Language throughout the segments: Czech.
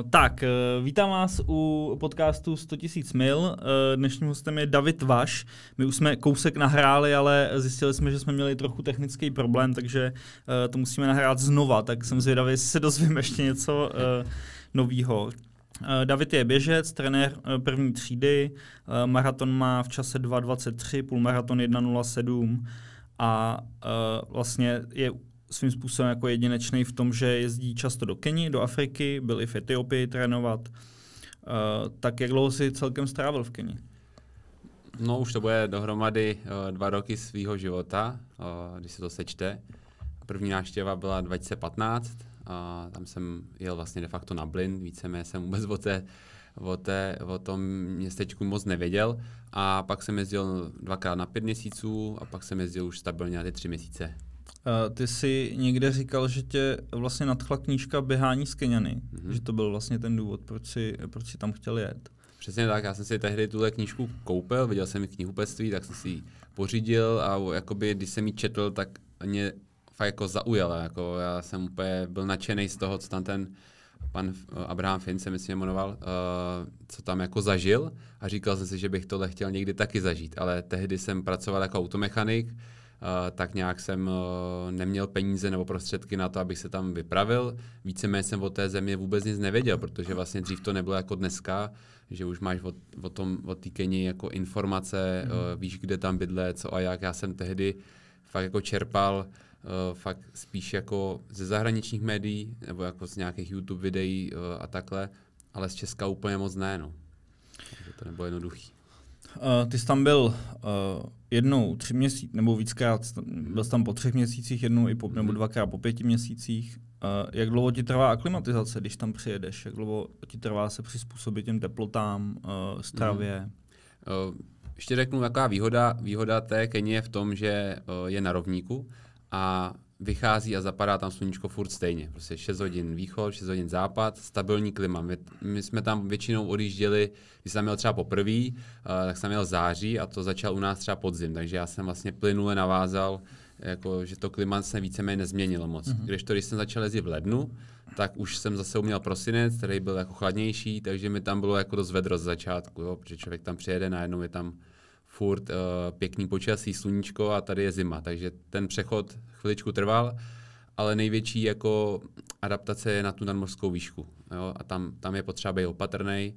Eh, tak, eh, vítám vás u podcastu 100 000 mil. Eh, dnešním hostem je David Vaš. My už jsme kousek nahráli, ale zjistili jsme, že jsme měli trochu technický problém, takže to musíme nahrát znova. Tak jsem zvědavý, jestli se dozvím ještě něco nového. David je běžec, trenér první třídy, maraton má v čase 2.23, půlmaraton 1.07 a vlastně je svým způsobem jako jedinečný v tom, že jezdí často do Keni, do Afriky, byl i v Etiopii trénovat. Uh, tak jak dlouho si celkem strávil v Keni? No už to bude dohromady uh, dva roky svého života, uh, když se to sečte. První náštěva byla 2015, a tam jsem jel vlastně de facto na blind. víceméně jsem vůbec o, té, o, té, o tom městečku moc nevěděl. A pak jsem jezdil dvakrát na pět měsíců a pak jsem jezdil už stabilně na ty tři měsíce. Ty jsi někde říkal, že tě vlastně nadchla knížka Běhání z Keniany, mm-hmm. že to byl vlastně ten důvod, proč jsi, proč jsi tam chtěl jet. Přesně tak, já jsem si tehdy tuhle knížku koupil, viděl jsem ji knihupectví, tak jsem si ji pořídil a jakoby, když jsem ji četl, tak mě fakt jako zaujala. Jako já jsem úplně byl nadšený z toho, co tam ten pan eh, Abraham Finn se myslím jmenoval, uh, co tam jako zažil a říkal jsem si, že bych tohle chtěl někdy taky zažít, ale tehdy jsem pracoval jako automechanik, Eh, tak nějak jsem eh, neměl peníze nebo prostředky na to, abych se tam vypravil. Víceméně jsem o té země vůbec nic nevěděl, protože vlastně dřív to nebylo jako dneska, že už máš o, o tom o týkení jako informace, mm. hmm víš, kde tam bydle, co a jak. Já jsem tehdy fakt jako čerpal fakt spíš jako ze zahraničních médií nebo jako z nějakých YouTube videí a takhle, ale z Česka úplně moc ne, no. Takže to nebylo jednoduché. Uh, ty jsi tam byl uh, jednou tři měsíce nebo víckrát, byl jsi tam po třech měsících, jednou i po, nebo mhm. dvakrát po pěti měsících. Uh, jak dlouho ti trvá aklimatizace, když tam přijedeš? Jak dlouho ti trvá se přizpůsobit těm teplotám, uh, stravě? Mm. Uh, ještě řeknu, taková výhoda, výhoda té Keni je v tom, že uh, je na rovníku a vychází a zapadá tam sluníčko furt stejně. Prostě 6 hodin východ, 6 hodin západ, stabilní klima. My, my jsme tam většinou odjížděli, když jsem měl třeba poprvé, uh, eh, tak jsem měl září a to začal u nás třeba podzim, takže já jsem vlastně plynule navázal, jako, že to klima se víceméně nezměnilo moc. Mm-hmm. Když to, když jsem začal jezdit v lednu, tak už jsem zase uměl prosinec, který byl jako chladnější, takže mi tam bylo jako dost vedro z začátku, jo, protože člověk tam přijede, najednou je tam furt uh, pěkný počasí, sluníčko a tady je zima. Takže ten přechod chviličku trval, ale největší jako adaptace je na tu nadmořskou výšku. Jo? A tam, tam je potřeba být opatrný.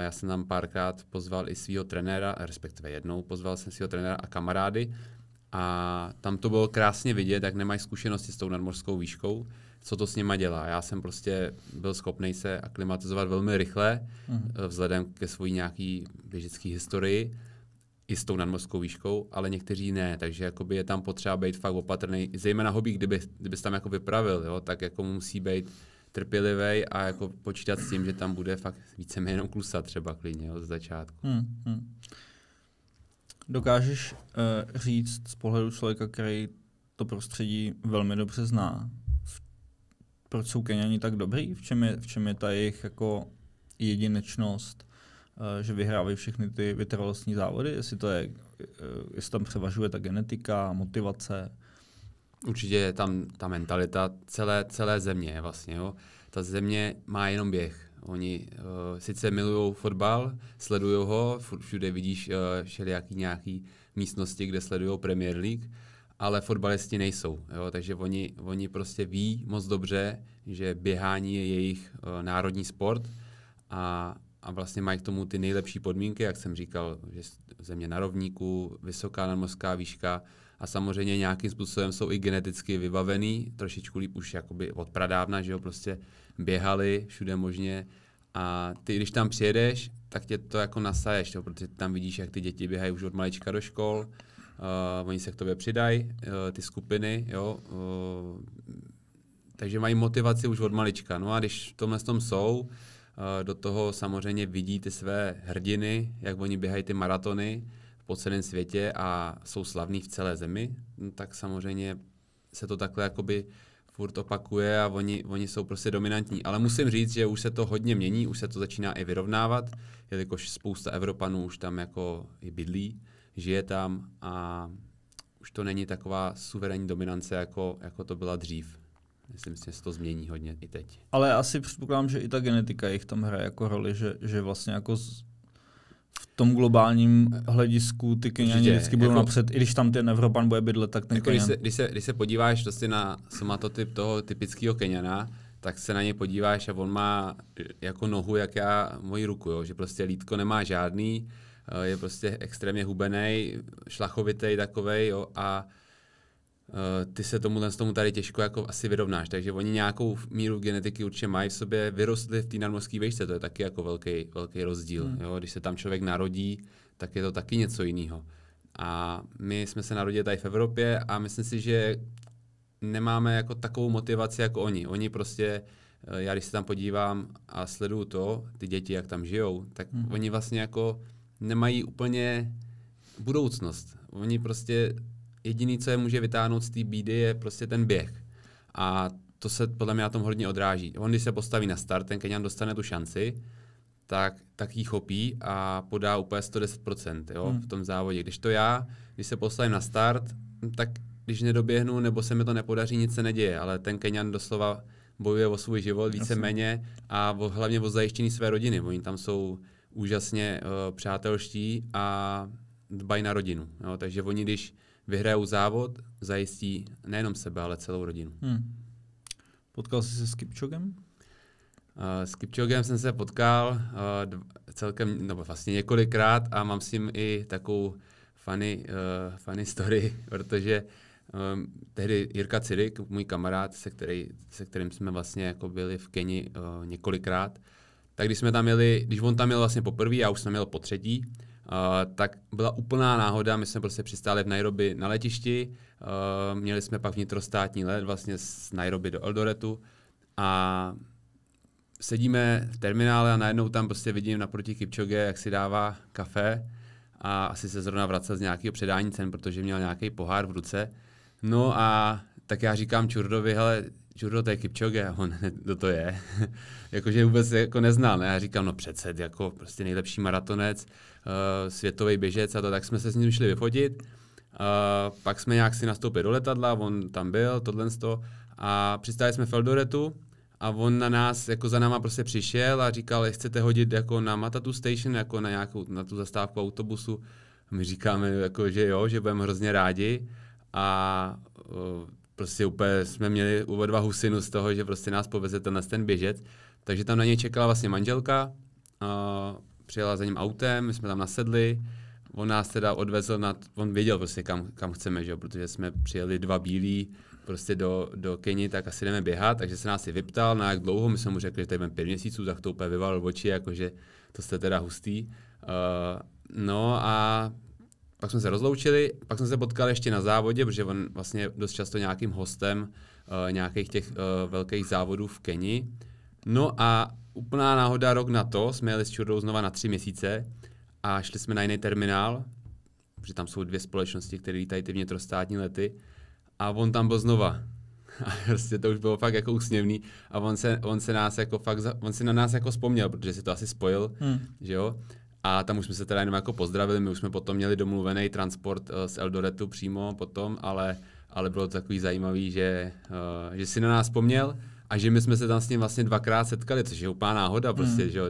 Já jsem tam párkrát pozval i svého trenéra, respektive jednou pozval jsem svého trenéra a kamarády. A tam to bylo krásně vidět, jak nemají zkušenosti s tou nadmořskou výškou, co to s nima dělá. Já jsem prostě byl schopný se aklimatizovat velmi rychle, mm-hmm. vzhledem ke své nějaký běžecké historii i s tou nadmořskou výškou, ale někteří ne, takže jakoby je tam potřeba být fakt opatrný. Zejména hobby, kdyby, kdyby tam jako vypravil, jo, tak jako musí být trpělivý a jako počítat s tím, že tam bude fakt víceméně jenom klusa třeba klidně jo, z začátku. Hmm, hmm. Dokážeš uh, říct z pohledu člověka, který to prostředí velmi dobře zná, v, proč jsou Keniani tak dobrý, v čem je, v čem je ta jejich jako jedinečnost, Eh, že vyhrávají všechny ty vytrvalostní závody, jestli to je, eh, jestli tam převažuje ta genetika, motivace. Určitě je tam ta mentalita celé, celé země vlastně. Jo. Ta země má jenom běh. Oni uh, sice milují fotbal, sledují ho, všude vidíš uh, všelijaký nějaký místnosti, kde sledují Premier League, ale fotbalisti nejsou. Jo? Takže oni, oni prostě ví moc dobře, že běhání je jejich uh, národní sport a a vlastně mají k tomu ty nejlepší podmínky, jak jsem říkal, že země na rovníku, vysoká nadmořská výška a samozřejmě nějakým způsobem jsou i geneticky vybavený, trošičku líp už jakoby od pradávna, že jo, prostě běhali všude možně a ty, když tam přijedeš, tak tě to jako nasaješ, jo, protože tam vidíš, jak ty děti běhají už od malička do škol, uh, oni se k tobě přidají, uh, ty skupiny, jo, uh, takže mají motivaci už od malička. No a když v tomhle tom jsou, Eh, do toho samozřejmě vidí ty své hrdiny, jak oni běhají ty maratony po celém světě a jsou slavní v celé zemi, no, tak samozřejmě se to takhle jakoby furt opakuje a oni, oni jsou prostě dominantní. Ale musím říct, že už se to hodně mění, už se to začíná i vyrovnávat, jelikož spousta Evropanů už tam jako i bydlí, žije tam a už to není taková suverénní dominance, jako, jako to byla dřív. Myslím si, že se to změní hodně i teď. Ale asi předpokládám, že i ta genetika jich tam hraje jako roli, že, že vlastně jako z, v tom globálním hledisku ty Kenyani vždycky budou jako, napřed, i když tam ten Evropan bude bydlet, tak ten jako když, se, když, se, když se podíváš prostě na somatotyp toho typického Keniana, tak se na ně podíváš a on má eh, jako nohu, jak já moji ruku, jo? že prostě lítko nemá žádný, eh, je prostě extrémně hubený, šlachovitý takovej jo? a Eh, ty se tomu, tomu tady těžko jako asi vyrovnáš, takže oni nějakou míru genetiky určitě mají v sobě, vyrostli v té nadmořské vejšce, to je taky jako velký, velký rozdíl. Hmm. Jo? Když se tam člověk narodí, tak je to taky něco jiného. A my jsme se narodili tady v Evropě a myslím si, že nemáme jako takovou motivaci jako oni. Oni prostě, eh, já když se tam podívám a sleduju to, ty děti, jak tam žijou, tak hmm. oni vlastně jako nemají úplně budoucnost. Oni prostě jediný, co je může vytáhnout z té bídy, je prostě ten běh. A to se podle mě na tom hodně odráží. On, když se postaví na start, ten Kenyan dostane tu šanci, tak, tak jí chopí a podá úplně 110% jo, hmm. v tom závodě. Když to já, když se postavím na start, tak když nedoběhnu nebo se mi to nepodaří, nic se neděje, ale ten Kenyan doslova bojuje o svůj život víceméně a o, hlavně o zajištění své rodiny. Oni tam jsou úžasně uh, přátelští a dbají na rodinu. Jo? Takže oni, když vyhrajou závod, zajistí nejenom sebe, ale celou rodinu. Hmm. Potkal jsi se s Kipčogem? Uh, eh, s Kipčogem jsem se potkal uh, dv- celkem, nebo vlastně několikrát a mám s ním i takovou funny, uh, funny story, protože um, tehdy Jirka Cirik, můj kamarád, se, který, se kterým jsme vlastně jako byli v Keni uh, několikrát, tak když jsme tam jeli, když on tam jel vlastně poprvé, já už jsem jel po třetí, Eh, tak byla úplná náhoda, my jsme prostě přistáli v Nairobi na letišti, uh, měli jsme pak vnitrostátní let vlastně z Nairobi do Eldoretu a sedíme v terminále a najednou tam prostě vidím naproti Kipčoge, jak si dává kafe a asi se zrovna vracel z nějakého předání cen, protože měl nějaký pohár v ruce. No a tak já říkám Čurdovi, hele, Žurdo, to je Kipčoge, a on, kdo to je? Jakože vůbec jako neznal, ne? Já říkám, no přece, jako prostě nejlepší maratonec, uh, eh, světový běžec a to, tak jsme se s ním šli vyfotit. Uh, pak jsme nějak si nastoupili do letadla, on tam byl, tohle z a přistáli jsme v Feldoretu a on na nás, jako za náma prostě přišel a říkal, chcete hodit jako na Matatu Station, jako na nějakou, na tu zastávku autobusu. A my říkáme, jako, že jo, že budeme hrozně rádi a uh, prostě úplně jsme měli oba dva husinu z toho, že prostě nás poveze ten, ten běžec. Takže tam na něj čekala vlastně manželka, a přijela za ním autem, my jsme tam nasedli, on nás teda odvezl, na, on věděl prostě kam, kam chceme, že? protože jsme přijeli dva bílí prostě do, do Keni, tak asi jdeme běhat, takže se nás i vyptal, na jak dlouho, my jsme mu řekli, že tady pět měsíců, tak to úplně vyvalil oči, jakože to jste teda hustý. Uh, no a pak jsme se rozloučili, pak jsme se potkali ještě na závodě, protože on vlastně dost často nějakým hostem uh, nějakých těch uh, velkých závodů v Keni. No a úplná náhoda rok na to jsme jeli s Čurdou znova na tři měsíce a šli jsme na jiný terminál, protože tam jsou dvě společnosti, které lítají ty vnitrostátní lety a on tam byl znova. A prostě to už bylo fakt jako usměvný a on se, on se, nás jako fakt, on se na nás jako vzpomněl, protože si to asi spojil, hmm. že jo. A tam už jsme se teda jenom jako pozdravili, my už jsme potom měli domluvený transport eh, z Eldoretu přímo potom, ale, ale bylo to takový zajímavý, že, eh, že si na nás vzpomněl a že my jsme se tam s ním vlastně dvakrát setkali, což je úplná náhoda hmm. prostě, mm. že jo,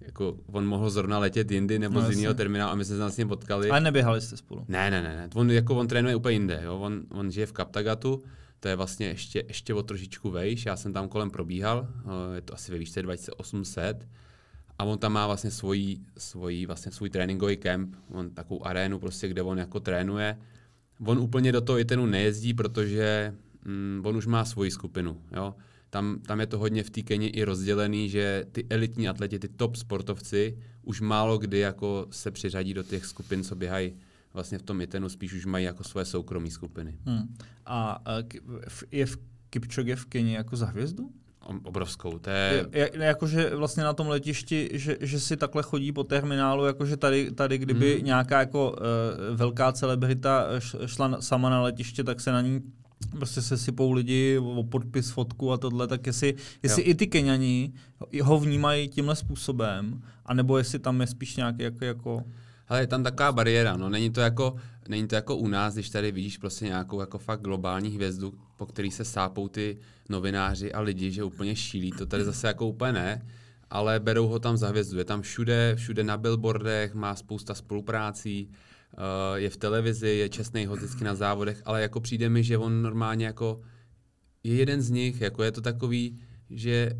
jako on mohl zrovna letět jindy nebo no, z jiného terminálu a my jsme se tam s ním potkali. A neběhali jste spolu. Ne, ne, ne, ne. On, jako on trénuje úplně jinde, jo. On, on žije v Kaptagatu, to je vlastně ještě, ještě o trošičku vejš, já jsem tam kolem probíhal, eh, je to asi ve výšce 2800, a on tam má vlastně svůj, svůj, vlastně svůj tréninkový kemp, on takovou arénu prostě, kde on jako trénuje. On úplně do toho Itenu nejezdí, protože mm, on už má svoji skupinu, jo. Tam, tam je to hodně v té Keni i rozdělený, že ty elitní atleti, ty top sportovci, už málo kdy jako se přiřadí do těch skupin, co běhají vlastně v tom Itenu, spíš už mají jako své soukromé skupiny. Hmm. A, a eh, je v Kipchoge v Keni jako za hvězdu? obrovskou. To je... jakože vlastně na tom letišti, že, že si takhle chodí po terminálu, jakože tady, tady kdyby hmm. nějaká jako uh, velká celebrita eh, šla sama na letiště, tak se na ní prostě se sypou lidi o podpis, fotku a tohle, tak jestli, jestli i ty Keňani ho vnímají tímhle způsobem, anebo jestli tam je spíš nějaký jako... Ale Hele, je tam taková bariéra, no není to jako, Není to jako u nás, když tady vidíš prostě nějakou jako fakt globální hvězdu, po který se sápou ty novináři a lidi, že úplně šílí, to tady zase jako úplně ne, ale berou ho tam za hvězdu. Je tam všude, všude na billboardech, má spousta spoluprácí, eh, je v televizi, je čestný ho vždycky na závodech, ale jako přijde mi, že on normálně jako je jeden z nich, jako je to takový, že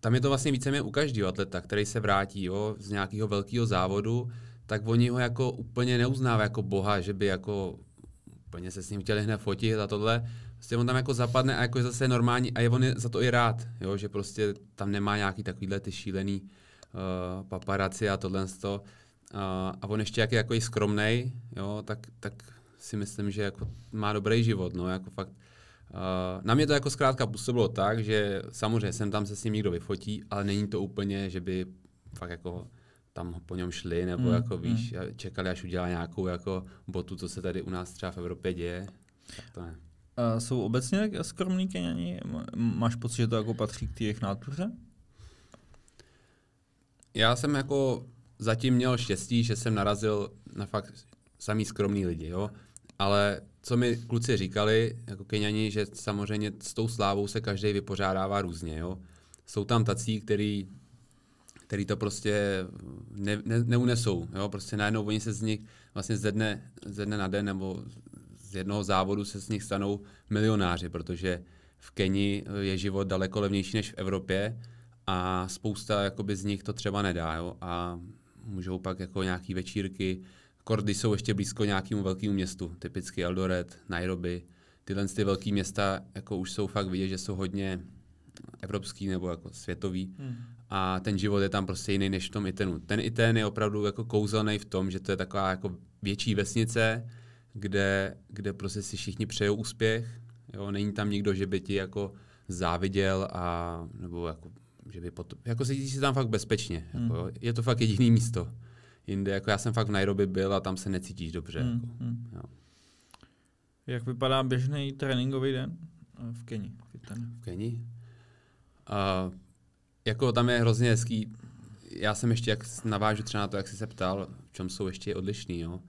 tam je to vlastně víceméně u každého atleta, který se vrátí jo, z nějakého velkého závodu, tak oni ho jako úplně neuznávají jako boha, že by jako úplně se s ním chtěli hned fotit a tohle. Prostě on tam jako zapadne a jako je zase normální a je on je za to i rád, jo, že prostě tam nemá nějaký takovýhle ty šílený uh, paparaci a tohle z toho. Uh, eh, a on ještě jak je jako i skromnej, jo, tak, tak si myslím, že jako má dobrý život, no, jako fakt. Uh, na mě to jako zkrátka působilo tak, že samozřejmě jsem tam se s ním někdo vyfotí, ale není to úplně, že by fakt jako tam po něm šli, nebo mm, jako víš, mm. čekali, až udělá nějakou jako botu, co se tady u nás třeba v Evropě děje. Tak to ne. A jsou obecně tak skromní Keňani? Máš pocit, že to jako patří k jejich nátuře? Já jsem jako zatím měl štěstí, že jsem narazil na fakt samý skromný lidi, jo. Ale co mi kluci říkali, jako Keňani, že samozřejmě s tou slávou se každý vypořádává různě, jo. Jsou tam tací, který který to prostě ne, ne, neunesou. Jo? Prostě najednou oni se z nich vlastně ze dne, ze dne na den nebo z jednoho závodu se z nich stanou milionáři, protože v Keni je život daleko levnější než v Evropě a spousta jakoby, z nich to třeba nedá. Jo? A můžou pak jako nějaký večírky, Kordy jsou ještě blízko nějakému velkému městu, typicky Eldoret, Nairobi. Tyhle ty velké města jako už jsou fakt vidět, že jsou hodně evropský nebo jako světový. Hmm a ten život je tam prostě jiný než v tom Itenu. Ten Iten je opravdu jako kouzelný v tom, že to je taková jako větší vesnice, kde, kde prostě si všichni přejou úspěch. Jo, není tam nikdo, že by ti jako záviděl a nebo jako, že by potom, jako cítíš se tam fakt bezpečně. Mm. Jako, hmm. Je to fakt jediný místo. Jinde, jako já jsem fakt v Nairobi byl a tam se necítíš dobře. Mm. Jako, hmm. Jo. Jak vypadá běžný tréninkový den v Keni? V Keni? Uh, jako tam je hrozně hezký, já jsem ještě, jak navážu třeba na to, jak jsi se ptal, v čem jsou ještě odlišní, jo,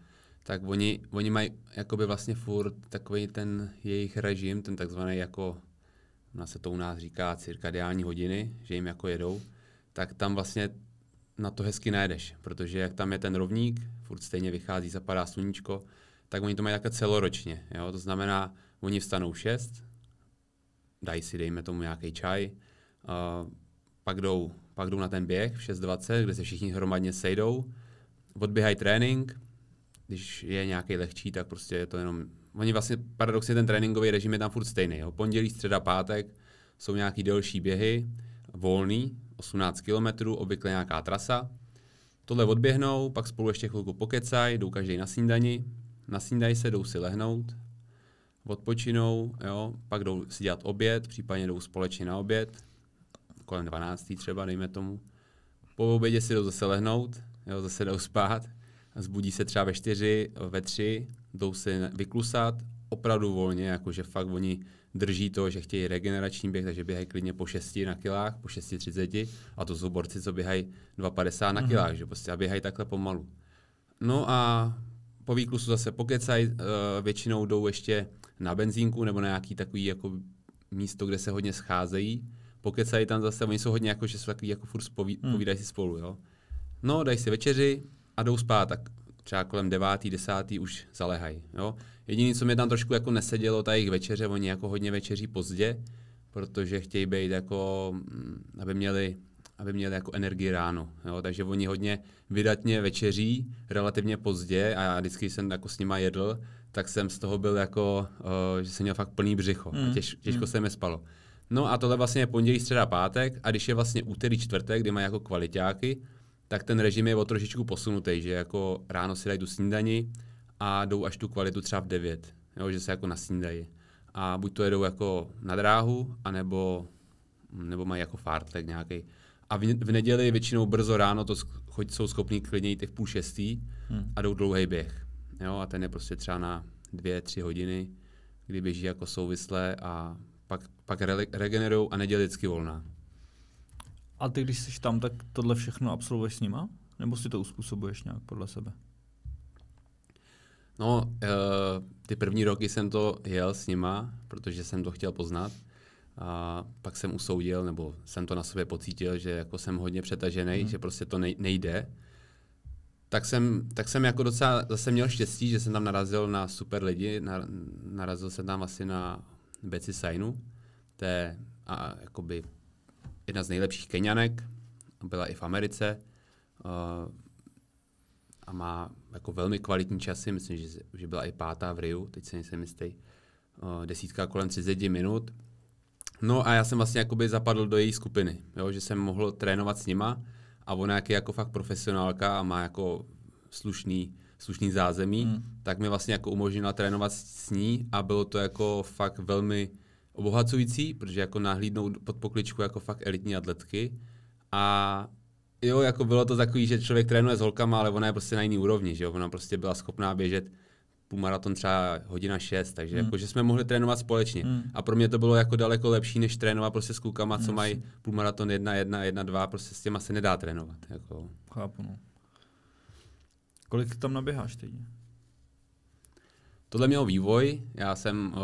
tak oni, oni mají jakoby vlastně furt takový ten jejich režim, ten takzvaný jako, na se to u nás říká cirkadiální hodiny, že jim jako jedou, tak tam vlastně na to hezky najedeš, protože jak tam je ten rovník, furt stejně vychází, zapadá sluníčko, tak oni to mají takhle celoročně, jo? to znamená, oni vstanou 6, dají si, dejme tomu, nějaký čaj, uh, pak jdou, pak jdou na ten běh v 6.20, kde se všichni hromadně sejdou, odběhají trénink, když je nějaký lehčí, tak prostě je to jenom... Oni vlastně paradoxně ten tréninkový režim je tam furt stejný. Jo. Pondělí, středa, pátek jsou nějaký delší běhy, volný, 18 km, obvykle nějaká trasa. Tohle odběhnou, pak spolu ještě chvilku pokecají, jdou každý na snídani, na snídají se, jdou si lehnout, odpočinou, jo, pak jdou si dělat oběd, případně jdou společně na oběd, kolem 12. třeba, dejme tomu. Po obědě si jdou zase lehnout, jo, zase jdou spát, zbudí se třeba ve 4, ve 3, jdou se vyklusat, opravdu volně, jakože fakt oni drží to, že chtějí regenerační běh, takže běhají klidně po 6 na kilách, po 6.30 a to jsou borci, co běhají 2,50 na mhm. kilách, mm-hmm. že prostě a běhají takhle pomalu. No a po výklusu zase pokecají, eh, většinou jdou ještě na benzínku nebo na nějaký takový jako místo, kde se hodně scházejí, pokecají tam zase, oni jsou hodně jako, že jsou takový jako furt spoví, hmm. povídají si spolu, jo. No, dají si večeři a jdou spát, tak třeba kolem devátý desátý už zalehají, jo. Jediné, co mě tam trošku jako nesedělo, ta jejich večeře, oni jako hodně večeří pozdě, protože chtějí být jako, mm, aby měli aby měli jako energii ráno. Jo? Takže oni hodně vydatně večeří, relativně pozdě a já vždycky jsem jako s nima jedl, tak jsem z toho byl jako, uh, že jsem měl fakt plný břicho hmm. a těž, těžko hmm. se mi spalo. No a tohle vlastně je pondělí, středa, pátek a když je vlastně úterý, čtvrtek, kdy mají jako kvalitáky, tak ten režim je o trošičku posunutý, že jako ráno si dají tu snídani a jdou až tu kvalitu třeba v 9, jo, že se jako nasnídají. A buď to jedou jako na dráhu, anebo nebo mají jako fartek nějaký. A v, v neděli většinou brzo ráno to choď, jsou schopní klidně jít v půl šestý hmm. a jdou dlouhý běh. Jo, a ten je prostě třeba na dvě, tři hodiny, kdy běží jako souvisle a pak, pak re- regenerují a neděli vždycky volná. A ty, když jsi tam, tak tohle všechno absolvuješ s nima? Nebo si to uspůsobuješ nějak podle sebe? No, uh, ty první roky jsem to jel s nima, protože jsem to chtěl poznat. A pak jsem usoudil, nebo jsem to na sobě pocítil, že jako jsem hodně přetažený, mm. že prostě to nejde. Tak jsem, tak jsem jako docela zase měl štěstí, že jsem tam narazil na super lidi, na, narazil jsem tam asi na Betsy Sainu, to je a, jakoby jedna z nejlepších Kenianek, byla i v Americe uh, a má jako velmi kvalitní časy, myslím, že, že byla i pátá v Riu, teď se nejsem jistý, uh, desítka kolem 30 minut. No a já jsem vlastně jakoby zapadl do její skupiny, jo, že jsem mohl trénovat s nima a ona jak je jako fakt profesionálka a má jako slušný slušný zázemí, mm. tak mi vlastně jako umožnila trénovat s ní a bylo to jako fakt velmi obohacující, protože jako nahlídnout pod pokličku jako fakt elitní atletky a jo, jako bylo to takový, že člověk trénuje s holkama, ale ona je prostě na jiný úrovni, že jo? ona prostě byla schopná běžet maraton třeba hodina šest, takže hmm. jako, že jsme mohli trénovat společně. Hmm. A pro mě to bylo jako daleko lepší, než trénovat prostě s klukama, co yes. mají maraton jedna jedna jedna dva prostě s těma se nedá trénovat. Jako. Chápu, no. Kolik tam naběháš týdně? Tohle měl vývoj. Já jsem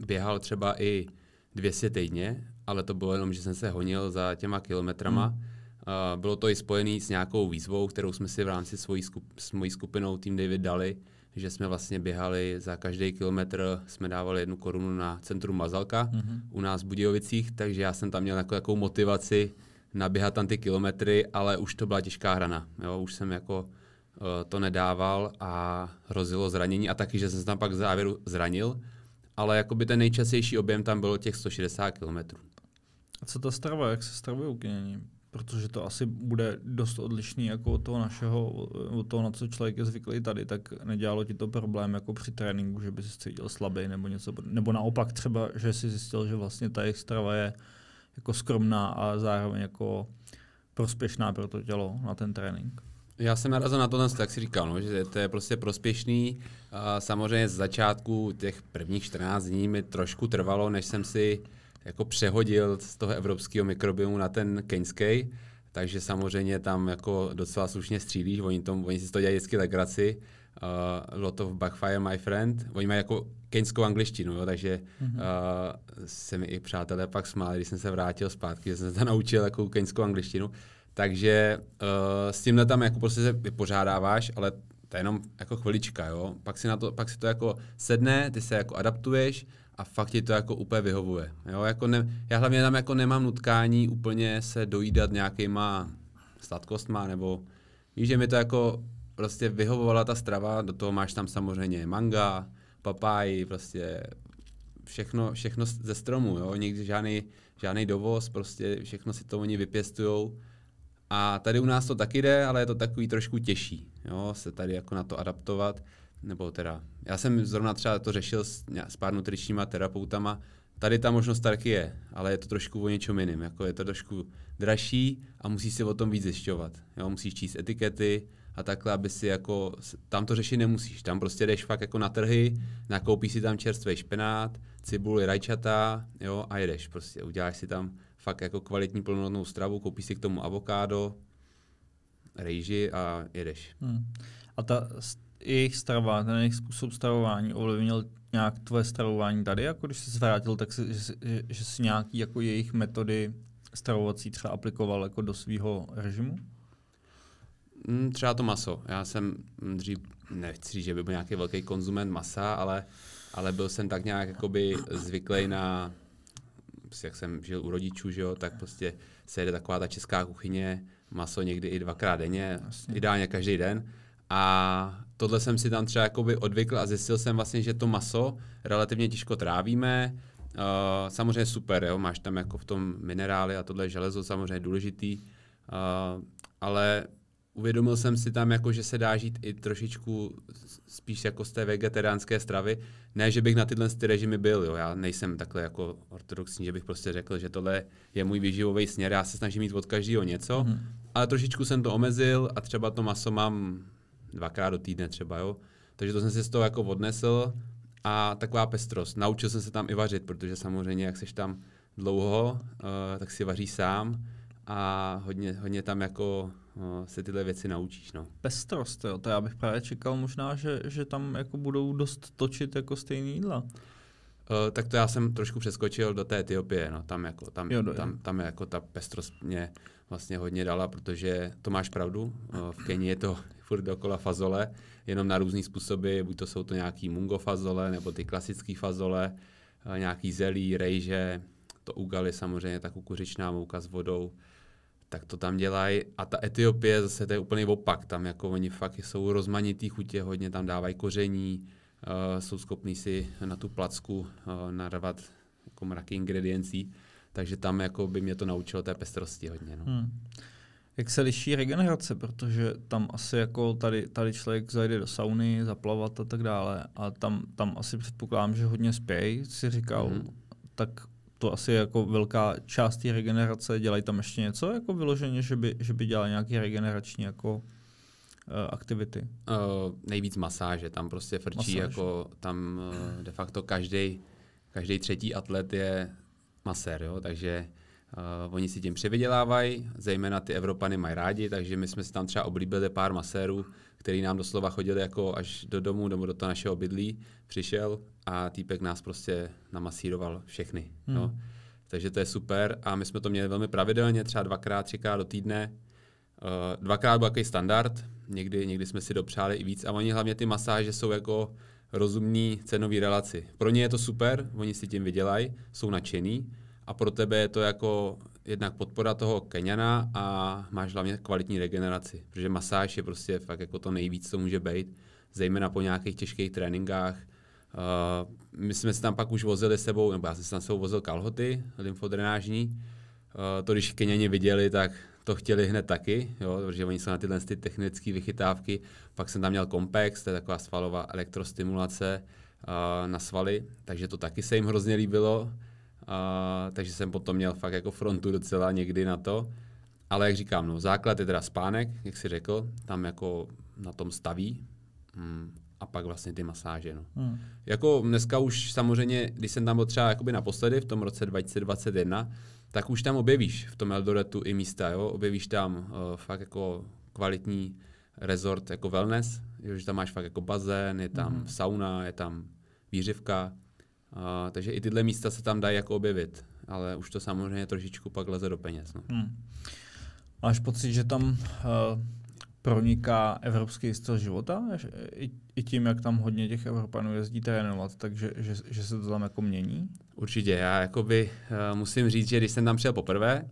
uh, běhal třeba i 200 týdně, ale to bylo jenom, že jsem se honil za těma kilometrama. Hmm. Uh, bylo to i spojené s nějakou výzvou, kterou jsme si v rámci svojí skup- s mojí skupinou Team David dali, že jsme vlastně běhali za každý kilometr, jsme dávali jednu korunu na centrum Mazalka mm-hmm. u nás v Budějovicích, takže já jsem tam měl jako, jako motivaci naběhat tam ty kilometry, ale už to byla těžká hrana. Jo? Už jsem jako Eh, to nedával a hrozilo zranění a taky, že jsem se tam pak v závěru zranil, ale jakoby ten nejčastější objem tam bylo těch 160 km. A co ta strava, jak se stravuje ukynění? Protože to asi bude dost odlišný jako od toho našeho, od toho, na co člověk je zvyklý tady, tak nedělalo ti to problém jako při tréninku, že by se cítil slabý nebo něco, nebo naopak třeba, že si zjistil, že vlastně ta jejich strava je jako skromná a zároveň jako prospěšná pro to tělo na ten trénink. Já jsem narazil na to, jak si říkal, no, že to je prostě prospěšný. samozřejmě z začátku těch prvních 14 dní mi trošku trvalo, než jsem si jako přehodil z toho evropského mikrobiomu na ten keňský, takže samozřejmě tam jako docela slušně střílíš, oni, tom, oni si to dělají vždycky legraci, uh, lot of backfire my friend, oni mají jako keňskou angličtinu, jo, takže mm-hmm. uh, se mi i přátelé pak smáli, když jsem se vrátil zpátky, že jsem se naučil jako keňskou angličtinu, takže uh, s tímhle tam jako prostě se vypořádáváš, ale to je jenom jako chvilička, jo. Pak si, na to, pak si to jako sedne, ty se jako adaptuješ a fakt ti to jako úplně vyhovuje, jo. Jako ne, já hlavně tam jako nemám nutkání úplně se dojídat nějakýma sladkostma, nebo víš, že mi to jako prostě vyhovovala ta strava, do toho máš tam samozřejmě manga, papáji, prostě všechno, všechno ze stromu, jo. Nikdy žádný, žádný dovoz, prostě všechno si to oni vypěstujou a tady u nás to taky jde, ale je to takový trošku těžší, jo, se tady jako na to adaptovat. Nebo teda, já jsem zrovna třeba to řešil s, s pár nutričníma terapeutama, tady ta možnost taky je, ale je to trošku o něčem jiném, jako je to trošku dražší a musíš si o tom víc zjišťovat. Jo, musíš číst etikety a takhle, aby si jako, tam to řešit nemusíš, tam prostě jdeš fakt jako na trhy, nakoupíš si tam čerstvý špenát, cibuli, rajčata, jo, a jedeš prostě, uděláš si tam fakt jako kvalitní plnohodnotnou stravu, koupíš si k tomu avokádo, rejži a jedeš. Hmm. A ta jejich strava, ten jejich způsob stravování ovlivnil nějak tvoje stravování tady, jako když jsi zvrátil, tak jsi, že, že, že jsi nějaký jako jejich metody stravovací třeba aplikoval jako do svého režimu? Hmm, třeba to maso. Já jsem hm, dřív, nechci říct, že by byl nějaký velký konzument masa, ale, ale byl jsem tak nějak jakoby zvyklý na Prostě jak jsem žil u rodičů, že jo, tak prostě se jede taková ta česká kuchyně, maso někdy i dvakrát denně, vlastně. ideálně každý den. A tohle jsem si tam třeba jakoby odvykl a zjistil jsem vlastně, že to maso relativně těžko trávíme. Uh, samozřejmě super, jo, máš tam jako v tom minerály a tohle železo samozřejmě důležitý, uh, ale uvědomil jsem si tam, jako, že se dá žít i trošičku spíš jako z té vegetariánské stravy. Ne, že bych na tyhle ty režimy byl, jo. já nejsem takhle jako ortodoxní, že bych prostě řekl, že tohle je můj výživový směr, já se snažím mít od každého něco, mm. ale trošičku jsem to omezil a třeba to maso mám dvakrát do týdne třeba, jo. Takže to jsem si z toho jako odnesl a taková pestrost. Naučil jsem se tam i vařit, protože samozřejmě, jak seš tam dlouho, uh, tak si vaří sám a hodně, hodně tam jako No, se tyhle věci naučíš. No. Pestrost, jo, to já bych právě čekal možná, že, že tam jako budou dost točit jako stejný jídla. Uh, tak to já jsem trošku přeskočil do té Etiopie, no, tam, jako, tam, jo, do, tam, tam jako ta pestrost mě vlastně hodně dala, protože to máš pravdu, uh, v Keni je to furt dokola fazole, jenom na různý způsoby, buď to jsou to nějaký mungo fazole, nebo ty klasické fazole, uh, nějaký zelí, rejže, to ugali samozřejmě, ta kukuřičná mouka s vodou, tak to tam dělají. A ta Etiopie zase to je úplný opak. Tam jako oni fakt jsou rozmanitý chutě, hodně tam dávají koření, uh, jsou schopní si na tu placku uh, narvat jako mraky ingrediencí. Takže tam jako by mě to naučilo té pestrosti hodně. No. Hmm. Jak se liší regenerace, protože tam asi jako tady, tady člověk zajde do sauny, zaplavat a tak dále a tam, tam asi předpokládám, že hodně spěj, si říkal, hmm tak to asi je jako velká část té regenerace. Dělají tam ještě něco jako vyloženě, že by, že by dělali nějaké regenerační jako uh, aktivity? Uh, nejvíc masáže, tam prostě frčí Masáž. jako tam uh, de facto každý každý třetí atlet je masér, jo? takže Uh, oni si tím přivydělávají, zejména ty Evropany mají rádi, takže my jsme si tam třeba oblíbili pár masérů, který nám doslova chodili jako až do domu nebo do toho našeho bydlí, přišel a týpek nás prostě namasíroval všechny. Hmm. No. Takže to je super a my jsme to měli velmi pravidelně, třeba dvakrát, třikrát do týdne. Uh, dvakrát byl takový standard, někdy, někdy jsme si dopřáli i víc a oni hlavně ty masáže jsou jako rozumní cenový relaci. Pro ně je to super, oni si tím vydělají, jsou nadšený, a pro tebe je to jako jednak podpora toho Keniana a máš hlavně kvalitní regeneraci, protože masáž je prostě fakt jako to nejvíc, co může být, zejména po nějakých těžkých tréninkách. Uh, my jsme se tam pak už vozili sebou, nebo já jsem se tam sebou vozil kalhoty lymfodrenážní. Uh, to, když Keniani viděli, tak to chtěli hned taky, jo, protože oni jsou na tyhle ty technické vychytávky. Pak jsem tam měl komplex, to je taková svalová elektrostimulace uh, na svaly, takže to taky se jim hrozně líbilo. A, takže jsem potom měl fakt jako frontu docela někdy na to. Ale jak říkám, no, základ je teda spánek, jak si řekl, tam jako na tom staví. Mm, a pak vlastně ty masáže. No. Hmm. Jako dneska už samozřejmě, když jsem tam byl třeba jakoby naposledy v tom roce 2021, tak už tam objevíš v tom Eldoretu i místa, jo? objevíš tam uh, fakt jako kvalitní resort jako wellness, že tam máš fakt jako bazén, je tam hmm. sauna, je tam výřivka, takže i tyhle místa se tam dají jako objevit, ale už to samozřejmě trošičku pak leze do peněz. No. Hmm. Máš pocit, že tam uh, proniká evropský styl života? Eh, I, I tím, jak tam hodně těch Evropanů jezdí trénovat, takže že, že se to tam jako mění? Určitě. Já jakoby, uh, musím říct, že když jsem tam přijel poprvé,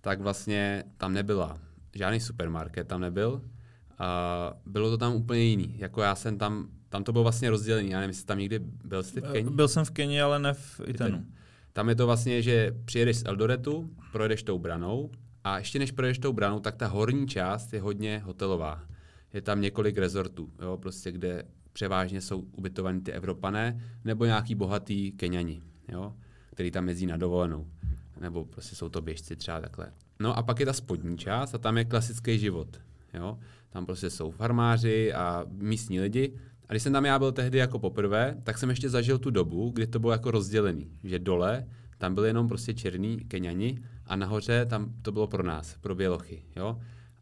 tak vlastně tam nebyla žádný supermarket, tam nebyl. Uh, bylo to tam úplně jiný. Jako já jsem tam tam to bylo vlastně rozdělení, já nevím, jestli tam někdy byl jsi v eh, Keni? Byl jsem v Keni, ale ne v Itenu. Tam je to vlastně, že přijedeš z Eldoretu, projedeš tou branou a ještě než projedeš tou branou, tak ta horní část je hodně hotelová. Je tam několik rezortů, jo, prostě kde převážně jsou ubytovaní ty Evropané nebo nějaký bohatý Keniani, jo, který tam jezdí na dovolenou. Nebo prostě jsou to běžci třeba takhle. No a pak je ta spodní část a tam je klasický život. Jo? Tam prostě jsou farmáři a místní lidi, a když jsem tam já byl tehdy jako poprvé, tak jsem ještě zažil tu dobu, kdy to bylo jako rozdělený, že dole tam byly jenom prostě černí Keňani a nahoře tam to bylo pro nás, pro Bělochy, jo.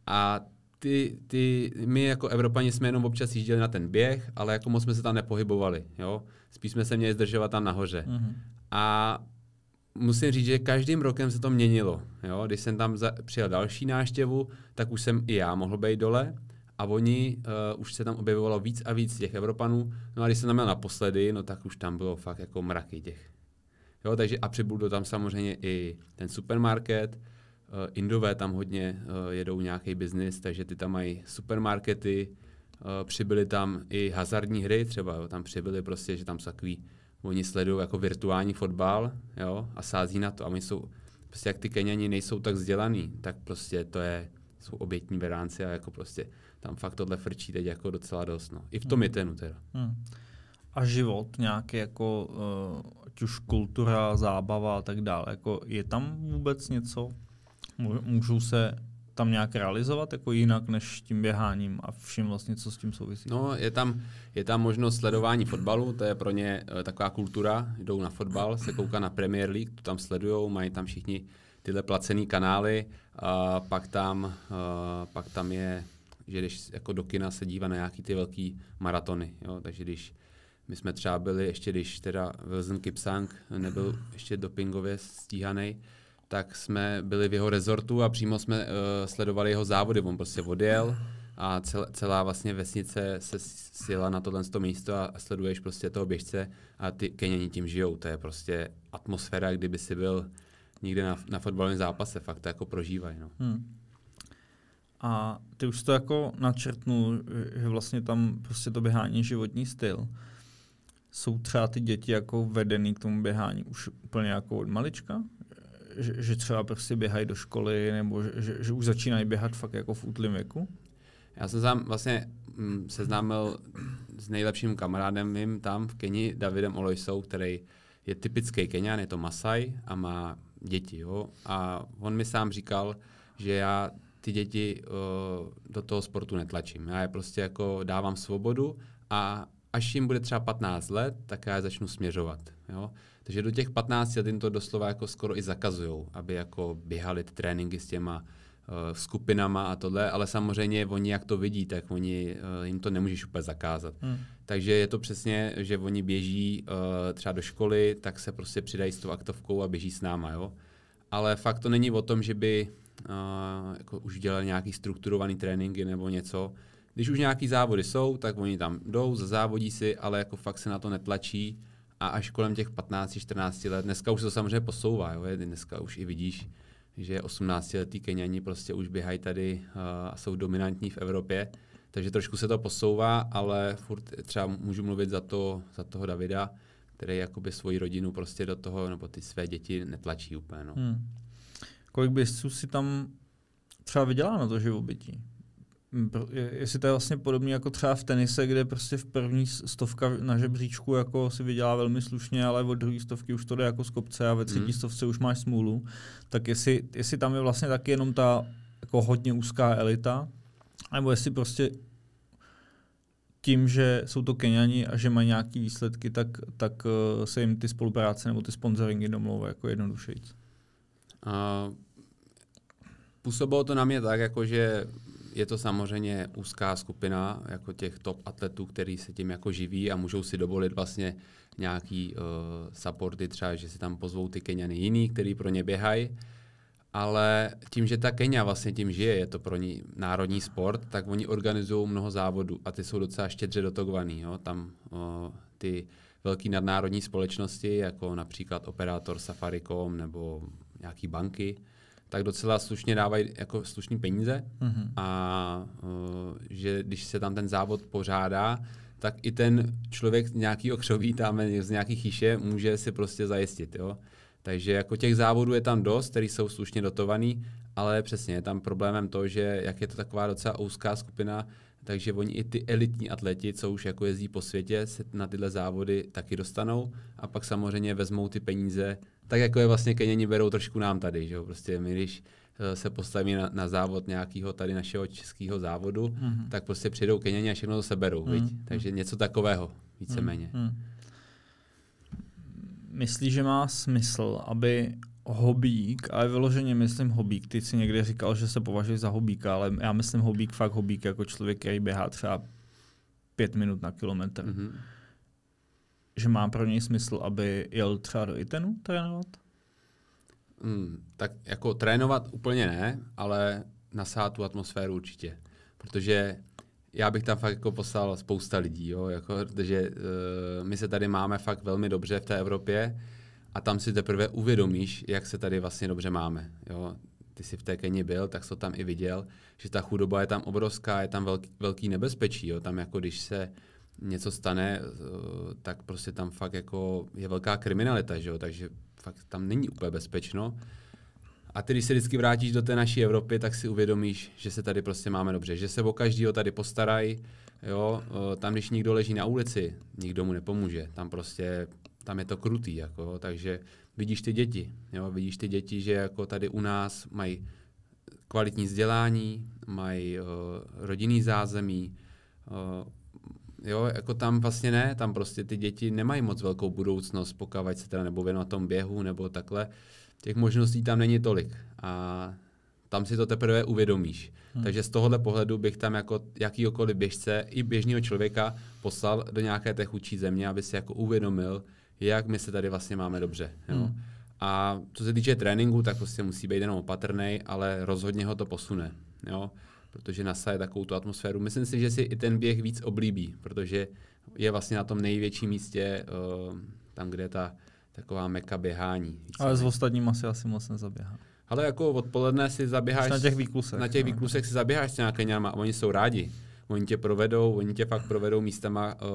A ty, ty, my jako Evropani jsme jenom občas jížděli na ten běh, ale jako moc jsme se tam nepohybovali, jo. Spíš jsme se měli zdržovat tam nahoře. Mm-hmm. A musím říct, že každým rokem se to měnilo, jo. Když jsem tam za, přijel další náštěvu, tak už jsem i já mohl být dole, a oni uh, už se tam objevovalo víc a víc těch Evropanů. No a když jsem tam měl naposledy, no tak už tam bylo fakt jako mraky těch. Jo, takže a přibudl tam samozřejmě i ten supermarket, uh, Indové tam hodně uh, jedou nějaký biznis, takže ty tam mají supermarkety, uh, přibyly tam i hazardní hry třeba, jo, tam přibyly prostě, že tam jsou takový, oni sledují jako virtuální fotbal, jo, a sází na to a oni jsou, prostě jak ty Keniani nejsou tak vzdělaný, tak prostě to je, jsou obětní beránci a jako prostě tam fakt tohle frčí teď jako docela dost. No. I v tom hmm. je ten teda. Hmm. A život nějaký jako, eh, ať už kultura, zábava a tak dále, jako je tam vůbec něco? Můžou se tam nějak realizovat jako jinak než tím běháním a vším vlastně, co s tím souvisí? No, je tam, je tam možnost sledování fotbalu, to je pro ně eh, taková kultura, jdou na fotbal, se kouká na Premier League, to tam sledujou, mají tam všichni tyhle placené kanály. A pak tam, a pak tam je, že když jako do kina se dívá na nějaký ty velký maratony, jo, takže když my jsme třeba byli, ještě když teda Wilson Kipsang nebyl ještě dopingově stíhaný, tak jsme byli v jeho rezortu a přímo jsme uh, sledovali jeho závody. On prostě odjel a cel, celá vlastně vesnice se sjela na tohle místo a sleduješ prostě toho běžce a ty Keněni tím žijou. To je prostě atmosféra, kdyby si byl někde na, na fotbalovém zápase, fakt to jako prožívají. No. Hmm. A ty už to jako načrtnul, že vlastně tam prostě to běhání životní styl. Jsou třeba ty děti jako vedený k tomu běhání už úplně jako od malička? Že, že třeba prostě běhají do školy, nebo že, že, že už začínají běhat fakt jako v útlém věku? Já jsem sám vlastně mm, seznámil s nejlepším kamarádem mým tam v Keni, Davidem Olojsou, který je typický Kenian, je to Masaj a má děti. Jo? A on mi sám říkal, že já ty děti uh, do toho sportu netlačím. Já je prostě jako dávám svobodu a až jim bude třeba 15 let, tak já je začnu směřovat. Jo? Takže do těch 15 let jim to doslova jako skoro i zakazujou, aby jako běhali ty tréninky s těma Eh, skupinama a tohle, ale samozřejmě oni jak to vidí, tak oni eh, jim to nemůžeš úplně zakázat. Hmm. Takže je to přesně, že oni běží eh, třeba do školy, tak se prostě přidají s tou aktovkou a běží s náma, jo. Ale fakt to není o tom, že by Uh, jako už dělali nějaký strukturovaný tréninky nebo něco. Když už nějaký závody jsou, tak oni tam jdou, závodí si, ale jako fakt se na to netlačí a až kolem těch 15-14 let, dneska už se to samozřejmě posouvá, jo, dneska už i vidíš, že 18-letí Keniani prostě už běhají tady eh, a jsou dominantní v Evropě. Takže trošku se to posouvá, ale furt třeba můžu mluvit za, to, za toho Davida, který jakoby svoji rodinu prostě do toho, nebo ty své děti netlačí úplně. No. Hmm. Kolik bys si tam třeba vydělal na to živobytí? Mm, jestli to je vlastně podobné jako třeba v tenise, kde prostě v první stovka na žebříčku jako si vydělá velmi slušně, ale od druhé stovky už to jde jako z kopce a ve třetí mm. stovce už máš smůlu, tak jestli, jestli tam je vlastně taky jenom ta jako hodně úzká elita, nebo jestli prostě tím, že jsou to Keniani a že mají nějaké výsledky, tak, tak eh, se jim ty spolupráce nebo ty sponsoringy domlouvají jako jednodušejíc. Uh, působilo to na mě tak, jako že je to samozřejmě úzká skupina jako těch top atletů, který se tím jako živí a můžou si dovolit vlastně nějaký uh, supporty, třeba že si tam pozvou ty Keniany jiný, který pro ně běhají. Ale tím, že ta Kenia vlastně tím žije, je to pro ní národní sport, tak oni organizují mnoho závodů a ty jsou docela štědře dotogovaný. Jo? Tam uh, ty velké nadnárodní společnosti, jako například operátor Safaricom nebo nějaký banky, tak docela slušně dávají jako slušný peníze mm-hmm. a uh, že když se tam ten závod pořádá, tak i ten člověk nějaký okřoví tam z nějaký chyše může si prostě zajistit. Jo? Takže jako těch závodů je tam dost, který jsou slušně dotovaný, ale přesně je tam problémem to, že jak je to taková docela úzká skupina, takže oni i ty elitní atleti, co už jako jezdí po světě, se na tyhle závody taky dostanou a pak samozřejmě vezmou ty peníze tak jako je vlastně Keněni berou trošku nám tady, že jo? Prostě my, když eh, se postaví na, na závod nějakého tady našeho českého závodu, mm-hmm. tak prostě přijdou Keněni a všechno to seberou, mm-hmm. viď? Mhm. Takže něco takového, víceméně. Mm-hmm. Myslíš, že má smysl, aby hobík, ale vyloženě myslím hobík, ty si někdy říkal, že se považuješ za hobíka, ale já myslím hobík fakt hobík, jako člověk, který běhá třeba pět minut na kilometr. Mm-hmm že má pro něj smysl, aby jel třeba do Itenu trénovat? Hmm, tak jako trénovat úplně ne, ale nasát tu atmosféru určitě. Protože já bych tam fakt jako poslal spousta lidí, jo, jako, protože uh, my se tady máme fakt velmi dobře v té Evropě a tam si teprve uvědomíš, jak se tady vlastně dobře máme. Jo. Ty jsi v té Keni byl, tak jsi to tam i viděl, že ta chudoba je tam obrovská, je tam velký, velký nebezpečí. Jo. Tam jako když se uh, něco stane, eh, tak prostě tam fakt jako je velká kriminalita, že jo? takže fakt tam není úplně bezpečno. A ty, když se vždycky vrátíš do té naší Evropy, tak si uvědomíš, že se tady prostě máme dobře, že se o každého tady postarají, jo, eh, tam když někdo leží na ulici, nikdo mu nepomůže, tam prostě, tam je to krutý, jako, takže vidíš ty děti, jo, vidíš ty děti, že jako tady u nás mají kvalitní vzdělání, mají uh, rodinný zázemí, uh, jo, jako tam vlastně ne, tam prostě ty děti nemají moc velkou budoucnost, pokud se teda nebo věnují na tom běhu nebo takhle. Těch možností tam není tolik a tam si to teprve uvědomíš. Hmm. Takže z tohohle pohledu bych tam jako jakýkoliv běžce i běžného člověka poslal do nějaké té chudší země, aby si jako uvědomil, jak my se tady vlastně máme dobře. Jo? Hmm. A co se týče tréninku, tak prostě musí být jenom opatrný, ale rozhodně ho to posune. Jo? protože je takovou tu atmosféru. Myslím si, že si i ten běh víc oblíbí, protože je vlastně na tom největším místě, uh, tam, kde je ta taková meka běhání. Ale s ostatním asi asi moc nezaběhá. Ale jako odpoledne si zaběháš... na těch výklusech. Na těch výkusech no. výklusech si zaběháš s nějaké a oni jsou rádi. Oni tě provedou, oni tě fakt provedou místama, uh,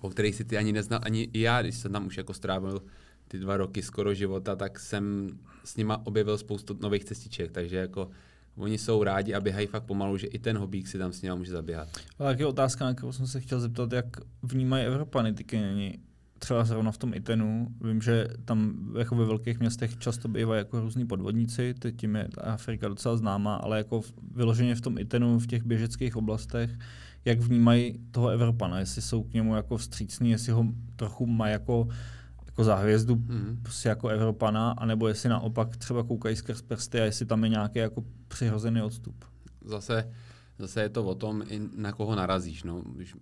o kterých si ty ani neznal, ani já, když jsem tam už jako strávil ty dva roky skoro života, tak jsem s nima objevil spoustu nových cestiček, takže jako oni jsou rádi a běhají fakt pomalu, že i ten hobík si tam s může zaběhat. Ale jak je otázka, na kterou jsem se chtěl zeptat, jak vnímají Evropany ty kyněni? Třeba zrovna v tom Itenu, vím, že tam jako ve velkých městech často bývají jako různí podvodníci, teď tím je Afrika docela známá, ale jako v, vyloženě v tom Itenu, v těch běžeckých oblastech, jak vnímají toho Evropana, jestli jsou k němu jako vstřícní, jestli ho trochu mají jako jako za hvězdu mm. si prostě jako Evropana, anebo jestli naopak třeba koukají skrz prsty a jestli tam je nějaký jako přirozený odstup. Zase, zase je to o tom, i na koho narazíš. No. Když, uh,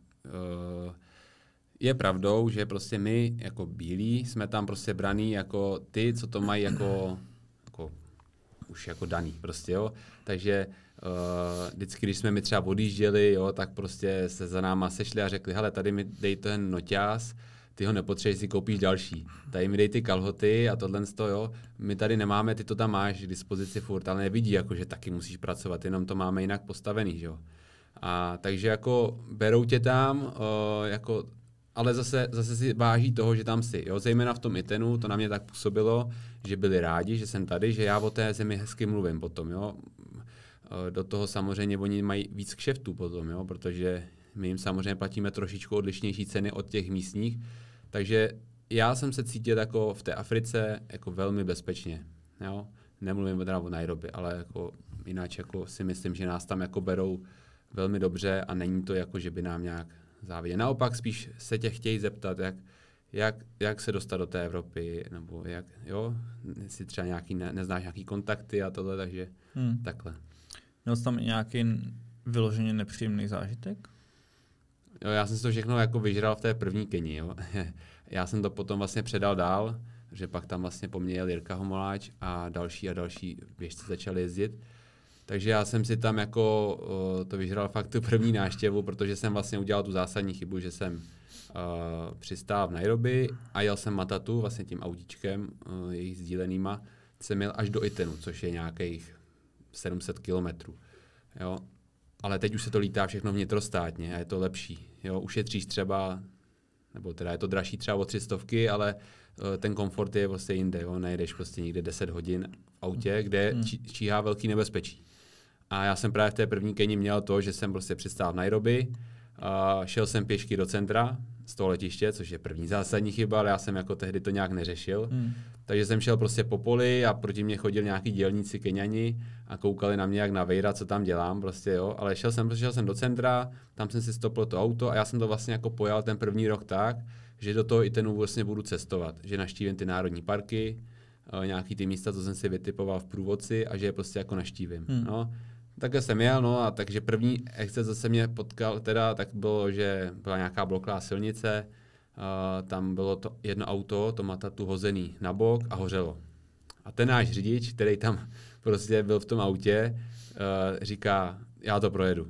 je pravdou, že prostě my jako bílí jsme tam prostě braní jako ty, co to mají jako, jako už jako daný prostě, jo. Takže uh, vždycky, když jsme mi třeba odjížděli, jo, tak prostě se za náma sešli a řekli, hele, tady mi dej ten noťáz, ty ho nepotřebuješ, si koupíš další. Tady mi dej ty kalhoty a tohle toho, jo. My tady nemáme, ty to tam máš k dispozici furt, ale nevidí, jako, že taky musíš pracovat, jenom to máme jinak postavený, že jo. A takže jako berou tě tam, o, jako, ale zase, zase si váží toho, že tam jsi. Jo? Zejména v tom Itenu to na mě tak působilo, že byli rádi, že jsem tady, že já o té zemi hezky mluvím potom. Jo? do toho samozřejmě oni mají víc kšeftů potom, jo? protože my jim samozřejmě platíme trošičku odlišnější ceny od těch místních, takže já jsem se cítil jako v té Africe jako velmi bezpečně. Jo? Nemluvím teda o Nairobi, ale jako jinak jako si myslím, že nás tam jako berou velmi dobře a není to jako, že by nám nějak závěděl. Naopak spíš se tě chtějí zeptat, jak, jak, jak se dostat do té Evropy, nebo jak, jo, si třeba nějaký, ne, neznáš nějaký kontakty a tohle, takže hmm. takhle. Měl jsi tam nějaký vyloženě nepříjemný zážitek? jo, já jsem si to všechno jako vyžral v té první keni, jo. já jsem to potom vlastně předal dál, že pak tam vlastně po mně jel Jirka Homoláč a další a další věžci začali jezdit. Takže já jsem si tam jako uh, to vyžral fakt tu první náštěvu, protože jsem vlastně udělal tu zásadní chybu, že jsem uh, přistál v Nairobi a jel jsem Matatu vlastně tím autíčkem, uh, jejich sdílenýma, jsem jel až do Itenu, což je nějakých 700 kilometrů. Jo? Ale teď už se to lítá všechno vnitrostátně a je to lepší jo, ušetříš třeba, nebo teda je to dražší třeba o tři stovky, ale eh, ten komfort je vlastně jinde, jo, nejdeš prostě někde 10 hodin v autě, mhm. kde hmm. Či, číhá velký nebezpečí. A já jsem právě v té první Keni měl to, že jsem prostě přistál v Nairobi, a šel jsem pěšky do centra, z toho letiště, což je první zásadní chyba, ale já jsem jako tehdy to nějak neřešil. Hmm. Takže jsem šel prostě po poli a proti mě chodil nějaký dělníci Keňani a koukali na mě jak na vejra, co tam dělám, prostě jo. Ale šel jsem, prostě šel jsem do centra, tam jsem si stopl to auto a já jsem to vlastně jako pojal ten první rok tak, že do toho i ten vlastně budu cestovat, že naštívím ty národní parky, eh, nějaký ty místa, co jsem si vytipoval v průvodci a že je prostě jako naštívím. Hmm. No. Takhle jsem jel, no a takže první exces zase mě potkal, teda tak bylo, že byla nějaká bloklá silnice, a tam bylo to jedno auto, to má tu hozený na bok a hořelo. A ten náš řidič, který tam prostě byl v tom autě, e, říká, já to projedu.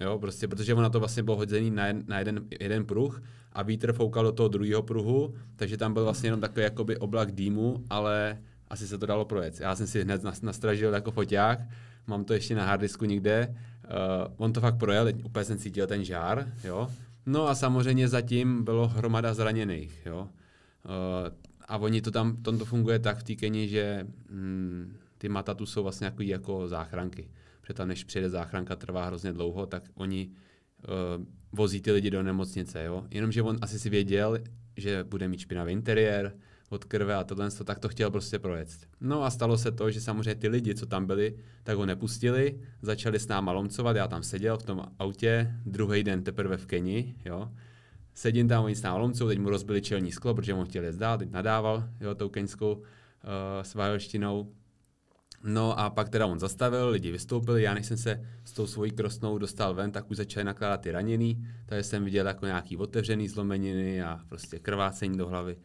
Jo, prostě, protože ono to vlastně bylo hodzený na, jeden, na jeden, jeden pruh a vítr foukal do toho druhého pruhu, takže tam byl vlastně jenom takový jakoby oblak dýmu, ale asi se to dalo projet. Já jsem si hned nastražil jako foťák, mám to ještě na harddisku někde. Uh, on to fakt projel, úplně jsem cítil ten žár, jo. No a samozřejmě zatím bylo hromada zraněných, jo. Uh, a oni to tam, tam to funguje tak v té že mm, ty mata tu jsou vlastně jako, jako záchranky. Protože tam, než přijede záchranka, trvá hrozně dlouho, tak oni uh, vozí ty lidi do nemocnice, jo. Jenomže on asi si věděl, že bude mít špinavý interiér, od krve a tohle, tak to chtěl prostě projet. No a stalo se to, že samozřejmě ty lidi, co tam byli, tak ho nepustili, začali s náma lomcovat, já tam seděl v tom autě, druhý den teprve v Keni, jo. Sedím tam, oni s náma lomcou, teď mu rozbili čelní sklo, protože mu chtěli zdát, teď nadával, jo, tou keňskou uh, eh, svahelštinou. No a pak teda on zastavil, lidi vystoupili, já než jsem se s tou svojí krosnou dostal ven, tak už začali nakládat ty raněný, takže jsem viděl jako nějaký otevřený zlomeniny a prostě krvácení do hlavy.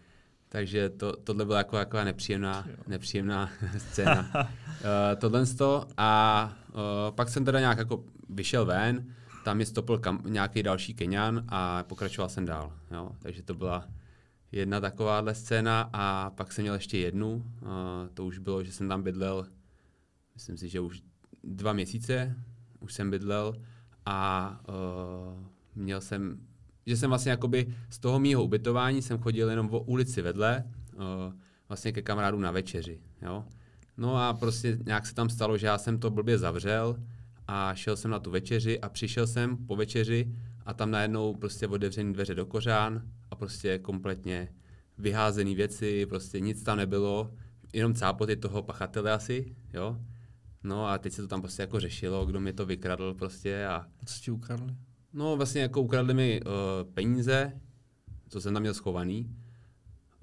Takže to, tohle byla jako, jako nepříjemná, nepříjemná scéna. uh, tohle to a uh, pak jsem teda nějak jako vyšel ven, tam mě stopil kam, nějaký další Kenian a pokračoval jsem dál. Jo? Takže to byla jedna takováhle scéna a pak jsem měl ještě jednu. Uh, to už bylo, že jsem tam bydlel, myslím si, že už dva měsíce už jsem bydlel a uh, měl jsem že jsem vlastně jakoby z toho mýho ubytování jsem chodil jenom v ulici vedle, uh, vlastně ke kamarádu na večeři, jo. No a prostě nějak se tam stalo, že já jsem to blbě zavřel a šel jsem na tu večeři a přišel jsem po večeři a tam najednou prostě otevřený dveře do kořán a prostě kompletně vyházené věci, prostě nic tam nebylo, jenom cápoty toho pachatele asi, jo. No a teď se to tam prostě jako řešilo, kdo mi to vykradl prostě a... Co ti ukradli? No vlastně jako ukradli mi uh, peníze, co jsem tam měl schovaný,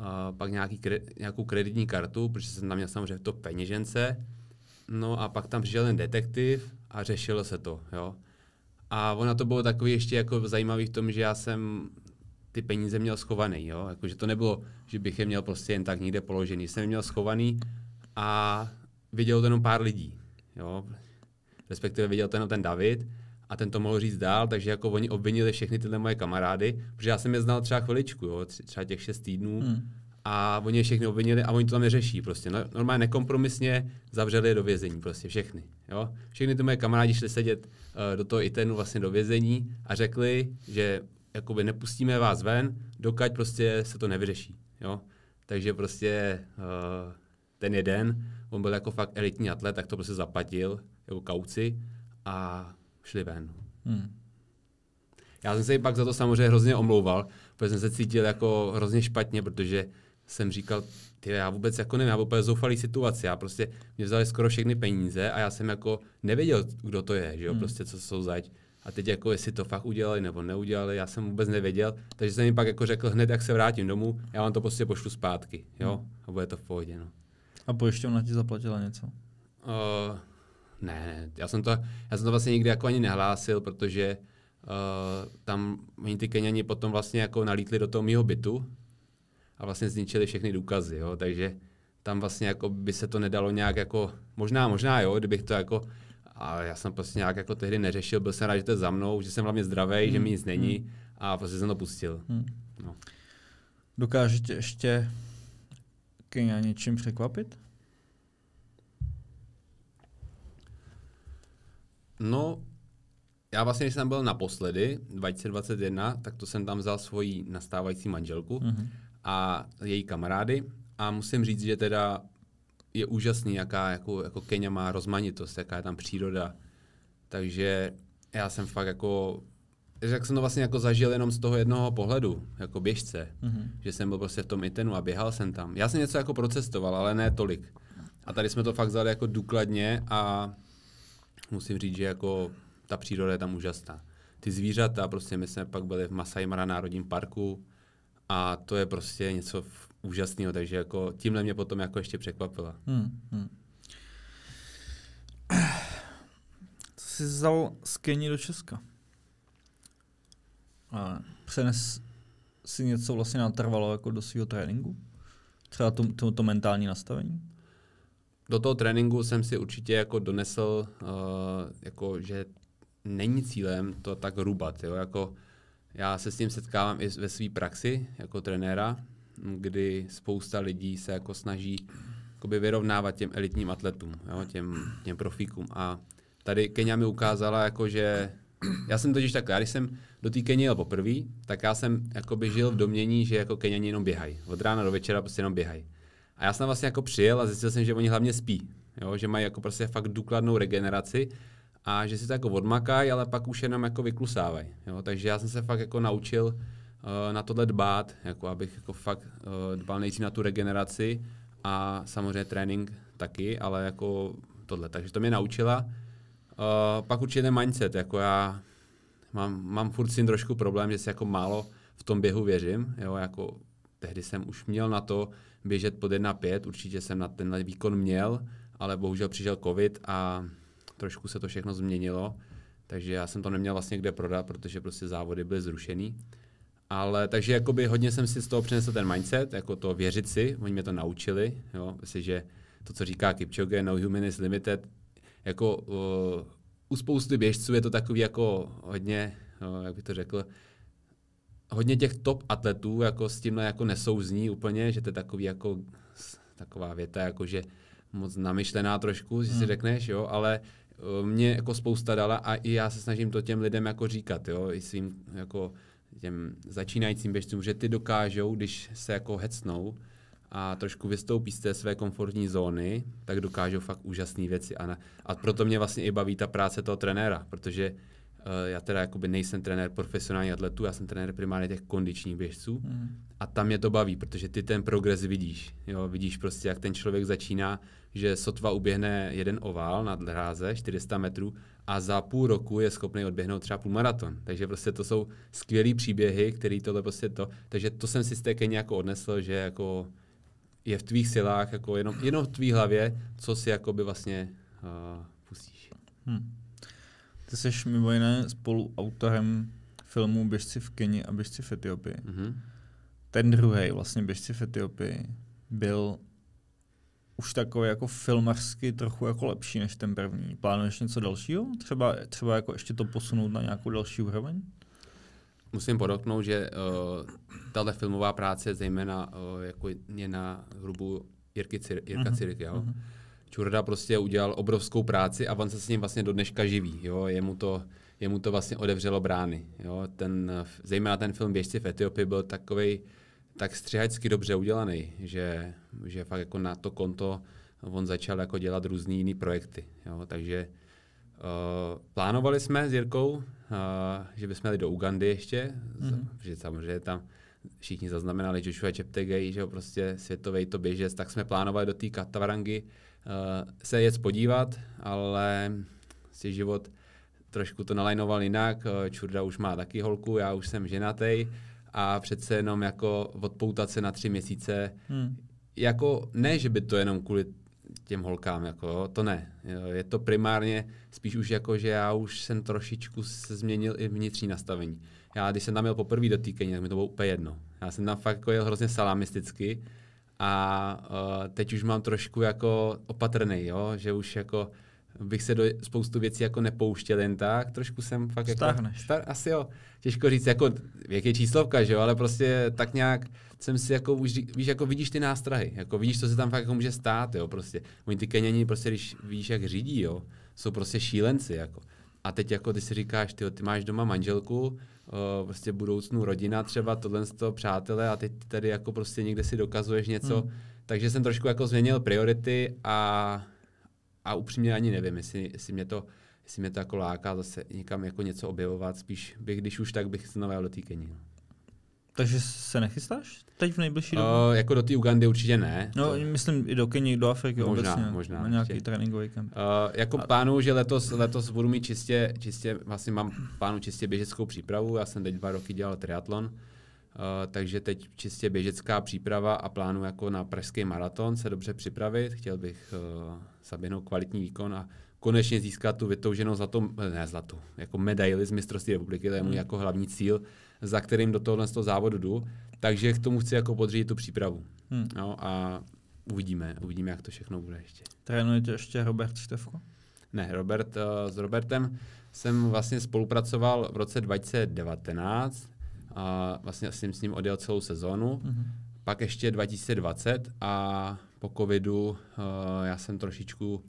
uh, pak nějaký kre, nějakou kreditní kartu, protože jsem tam měl samozřejmě to peněžence, no a pak tam přišel ten detektiv a řešilo se to, jo. A ono to bylo takový ještě jako zajímavý v tom, že já jsem ty peníze měl schovaný, jo. Jakože to nebylo, že bych je měl prostě jen tak někde položený. Jsem je měl schovaný a viděl to jenom pár lidí, jo. Respektive viděl to jenom ten David a ten to mohl říct dál, takže jako oni obvinili všechny tyhle moje kamarády, protože já jsem je znal třeba chviličku, jo, třeba těch šest týdnů, hmm. a oni je všechny obvinili a oni to tam neřeší prostě. No, normálně nekompromisně zavřeli je do vězení prostě všechny. Jo. Všechny ty moje kamarádi šli sedět uh, do toho ITENu vlastně do vězení a řekli, že jakoby nepustíme vás ven, dokud prostě se to nevyřeší. Jo. Takže prostě uh, ten jeden, on byl jako fakt elitní atlet, tak to prostě zaplatil jako kauci a šli ven. No. Hmm. Já jsem se i pak za to samozřejmě hrozně omlouval, protože jsem se cítil jako hrozně špatně, protože jsem říkal, ty já vůbec jako nevím, já vůbec zoufalý situaci, já prostě, mě vzali skoro všechny peníze a já jsem jako nevěděl, kdo to je, že jo, hmm. prostě co jsou zač. A teď jako jestli to fakt udělali nebo neudělali, já jsem vůbec nevěděl, takže jsem jim pak jako řekl hned, jak se vrátím domů, já vám to prostě pošlu zpátky, jo, hmm. a bude to v pohodě, no. A pojišťovna ti zaplatila něco? Uh, ne, ne, já jsem to, já jsem to vlastně nikdy jako ani nehlásil, protože uh, tam oni ty Keniani potom vlastně jako nalítli do toho mýho bytu a vlastně zničili všechny důkazy, jo, takže tam vlastně jako by se to nedalo nějak jako, možná, možná jo, kdybych to jako, ale já jsem prostě nějak jako tehdy neřešil, byl jsem rád, že to je za mnou, že jsem hlavně zdravý, hmm. že mi nic hmm. není hmm. a prostě jsem to pustil. Hmm. No. Dokážete ještě Keniani něčím překvapit? No, já vlastně, když jsem byl naposledy, 2021, tak to jsem tam vzal svoji nastávající manželku mm-hmm. a její kamarády. A musím říct, že teda je úžasný, jaká jako, jako Kenya má rozmanitost, jaká je tam příroda. Takže já jsem fakt jako, jak jsem to vlastně jako zažil jenom z toho jednoho pohledu, jako běžce, mm-hmm. že jsem byl prostě v tom Itenu a běhal jsem tam. Já jsem něco jako procestoval, ale ne tolik. A tady jsme to fakt vzali jako důkladně a musím říct, že jako ta příroda je tam úžasná. Ty zvířata, prostě my jsme pak byli v Masai Mara Národním parku a to je prostě něco úžasného, takže jako tímhle mě potom jako ještě překvapila. Hmm, hmm. Co jsi vzal z Keni do Česka? A přenes si něco vlastně natrvalo jako do svého tréninku? Třeba to, to, to mentální nastavení? do toho tréninku jsem si určitě jako donesl, uh, jako, že není cílem to tak rubat. Jo? Jako, já se s tím setkávám i ve své praxi jako trenéra, kdy spousta lidí se jako snaží jakoby vyrovnávat těm elitním atletům, jo? Těm, těm profíkům. A tady Kenia mi ukázala, jako, že já jsem totiž tak, já když jsem do té Keni jel poprvé, tak já jsem jakoby žil v domění, že jako Keniani jenom běhají. Od rána do večera prostě jenom běhají. A já jsem vlastně jako přijel a zjistil jsem, že oni hlavně spí, jo? že mají jako prostě fakt důkladnou regeneraci a že si to jako odmakají, ale pak už jenom jako vyklusávají. Jo? Takže já jsem se fakt jako naučil uh, na tohle dbát, jako abych jako fakt uh, dbal nejdřív na tu regeneraci a samozřejmě trénink taky, ale jako tohle. Takže to mě naučila. Uh, pak určitě ten mindset, jako já mám, mám furt s tím trošku problém, že si jako málo v tom běhu věřím, jo, jako tehdy jsem už měl na to běžet pod 1.5, určitě jsem na ten výkon měl, ale bohužel přišel covid a trošku se to všechno změnilo, takže já jsem to neměl vlastně kde prodat, protože prostě závody byly zrušený. Ale takže jakoby hodně jsem si z toho přinesl ten mindset, jako to věřit si, oni mě to naučili, jo, myslím, že to, co říká Kipchoge, no human is limited, jako uh, u spousty běžců je to takový jako hodně, uh, jak bych to řekl, hodně těch top atletů jako s tímhle jako nesouzní úplně, že to je takový jako taková věta, jako že moc namyšlená trošku, že si hmm. řekneš, jo, ale e, mě jako spousta dala a i já se snažím to těm lidem jako říkat, jo, i svým jako těm začínajícím běžcům, že ty dokážou, když se jako hecnou a trošku vystoupí z té své komfortní zóny, tak dokážou fakt úžasné věci. A, na, a proto mě vlastně i baví ta práce toho trenéra, protože Eh, já teda jakoby nejsem trenér profesionální atletů, já jsem trenér primárně těch kondičních běžců mm. a tam mě to baví, protože ty ten progres vidíš, jo, vidíš prostě, jak ten člověk začíná, že sotva uběhne jeden ovál na dráze 400 metrů a za půl roku je schopný odběhnout třeba půl maraton. Takže prostě to jsou skvělé příběhy, který tohle prostě to, takže to jsem si z té jako odnesl, že jako je v tvých silách, jako jenom, jenom v tvý hlavě, co si jakoby vlastně uh, pustíš. Hmm. Ty jsi mimo jiné spoluautorem filmu Běžci v Keni a Běžci v Etiopii. Mm-hmm. Ten druhý, vlastně Běžci v Etiopii, byl už takový jako filmařsky trochu jako lepší než ten první. Plánuješ něco dalšího? Třeba, třeba jako ještě to posunout na nějakou další úroveň? Musím podotknout, že uh, eh, tato filmová práce zejména uh, jako je na hrubu Jirky Cir- Jirka uh-huh. Mhm. Cirik, jo? Uh-huh. Mhm. Čurda prostě udělal obrovskou práci a on se s ním vlastně do dneška živí. Jo? Jemu, to, jemu to vlastně odevřelo brány. Jo? Ten, zejména ten film Běžci v Etiopii byl takový tak střihačsky dobře udělaný, že, že fakt jako na to konto on začal jako dělat různý jiný projekty. Jo? Takže Eh, plánovali jsme s Jirkou, uh, že bychom jeli do Ugandy ještě, mm-hmm. že samozřejmě tam všichni zaznamenali Joshua Cheptegei, že jo, prostě světový to běžec, tak jsme plánovali do té Katavarangy uh, eh, se jet podívat, ale si život trošku to nalajnoval jinak, uh, Čurda už má taky holku, já už jsem ženatý a přece jenom jako odpoutat se na tři měsíce, mm. jako ne, že by to jenom kvůli těm holkám, jako jo, to ne. Jo, je to primárně spíš už jako, že já už jsem trošičku se změnil i vnitřní nastavení. Já, když jsem tam měl poprvé do týkení, tak mi to bylo úplně jedno. Já jsem tam fakt jako jel hrozně salamisticky a uh, teď už mám trošku jako opatrný, jo, že už jako bych se do spoustu věcí jako nepouštěl jen tak, trošku jsem fakt jako Stáhneš. jako... Star, asi jo, těžko říct, jako jak je číslovka, že jo, ale prostě tak nějak jsem si jako už, víš, jako vidíš ty nástrahy, jako vidíš, co se tam fakt jako může stát, jo, prostě. Oni ty Keněni, prostě když víš, jak řídí, jo, jsou prostě šílenci, jako. A teď jako ty si říkáš, ty, ty máš doma manželku, o, prostě budoucnu rodina třeba, tohle z toho přátelé a teď tady jako prostě někde si dokazuješ něco, hmm. takže jsem trošku jako změnil priority a a upřímně ani nevím, jestli, jestli mě to jestli mě to jako láká zase někam jako něco objevovat, spíš bych, když už tak bych se nového dotýkení. No. Takže se nechystáš teď v nejbližší eh, době? Uh, jako do té Ugandy určitě ne. No, to... myslím i do Keni, do Afriky možná, obecně. Možná, Na nějaký určitě. tréninkový kemp. Uh, jako A... plánu, že letos, letos budu mít čistě, čistě, vlastně mám plánu čistě běžeckou přípravu. Já jsem teď dva roky dělal triatlon. Eh, takže teď čistě běžecká příprava a plánu jako na pražský maraton se dobře připravit. Chtěl bych zaběhnout eh, kvalitní výkon a konečně získat tu vytouženou zlatou, eh, ne zlatou, jako medaili z mistrovství republiky, to je můj hmm. jako hlavní cíl, za kterým do tohohle toho závodu jdu, takže k tomu chci jako podřídit tu přípravu. Hmm. No a uvidíme, uvidíme, jak to všechno bude ještě. Trénujete ještě Robert Štefko? Ne, Robert, uh, s Robertem jsem vlastně spolupracoval v roce 2019, a vlastně jsem s ním odjel celou sezónu. Mm-hmm. Pak ještě 2020 a po covidu uh, já jsem trošičku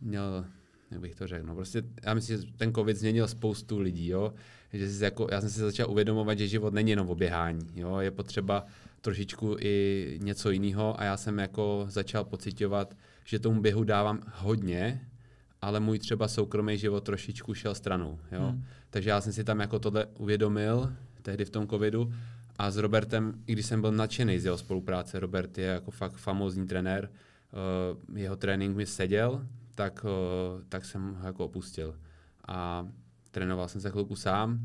měl, jak bych to řekl, no prostě já myslím, že ten covid změnil spoustu lidí, jo. Že jsi jako, já jsem si začal uvědomovat, že život není jenom oběhání, jo. Je potřeba trošičku i něco jiného a já jsem jako začal pocitovat, že tomu běhu dávám hodně, ale můj třeba soukromý život trošičku šel stranou, jo. Hmm. Takže já jsem si tam jako tohle uvědomil, tehdy v tom covidu. A s Robertem, i když jsem byl nadšený z jeho spolupráce, Robert je jako fakt famózní trenér, eh, jeho trénink mi seděl, tak, eh, tak jsem ho jako opustil. A trénoval jsem se chvilku sám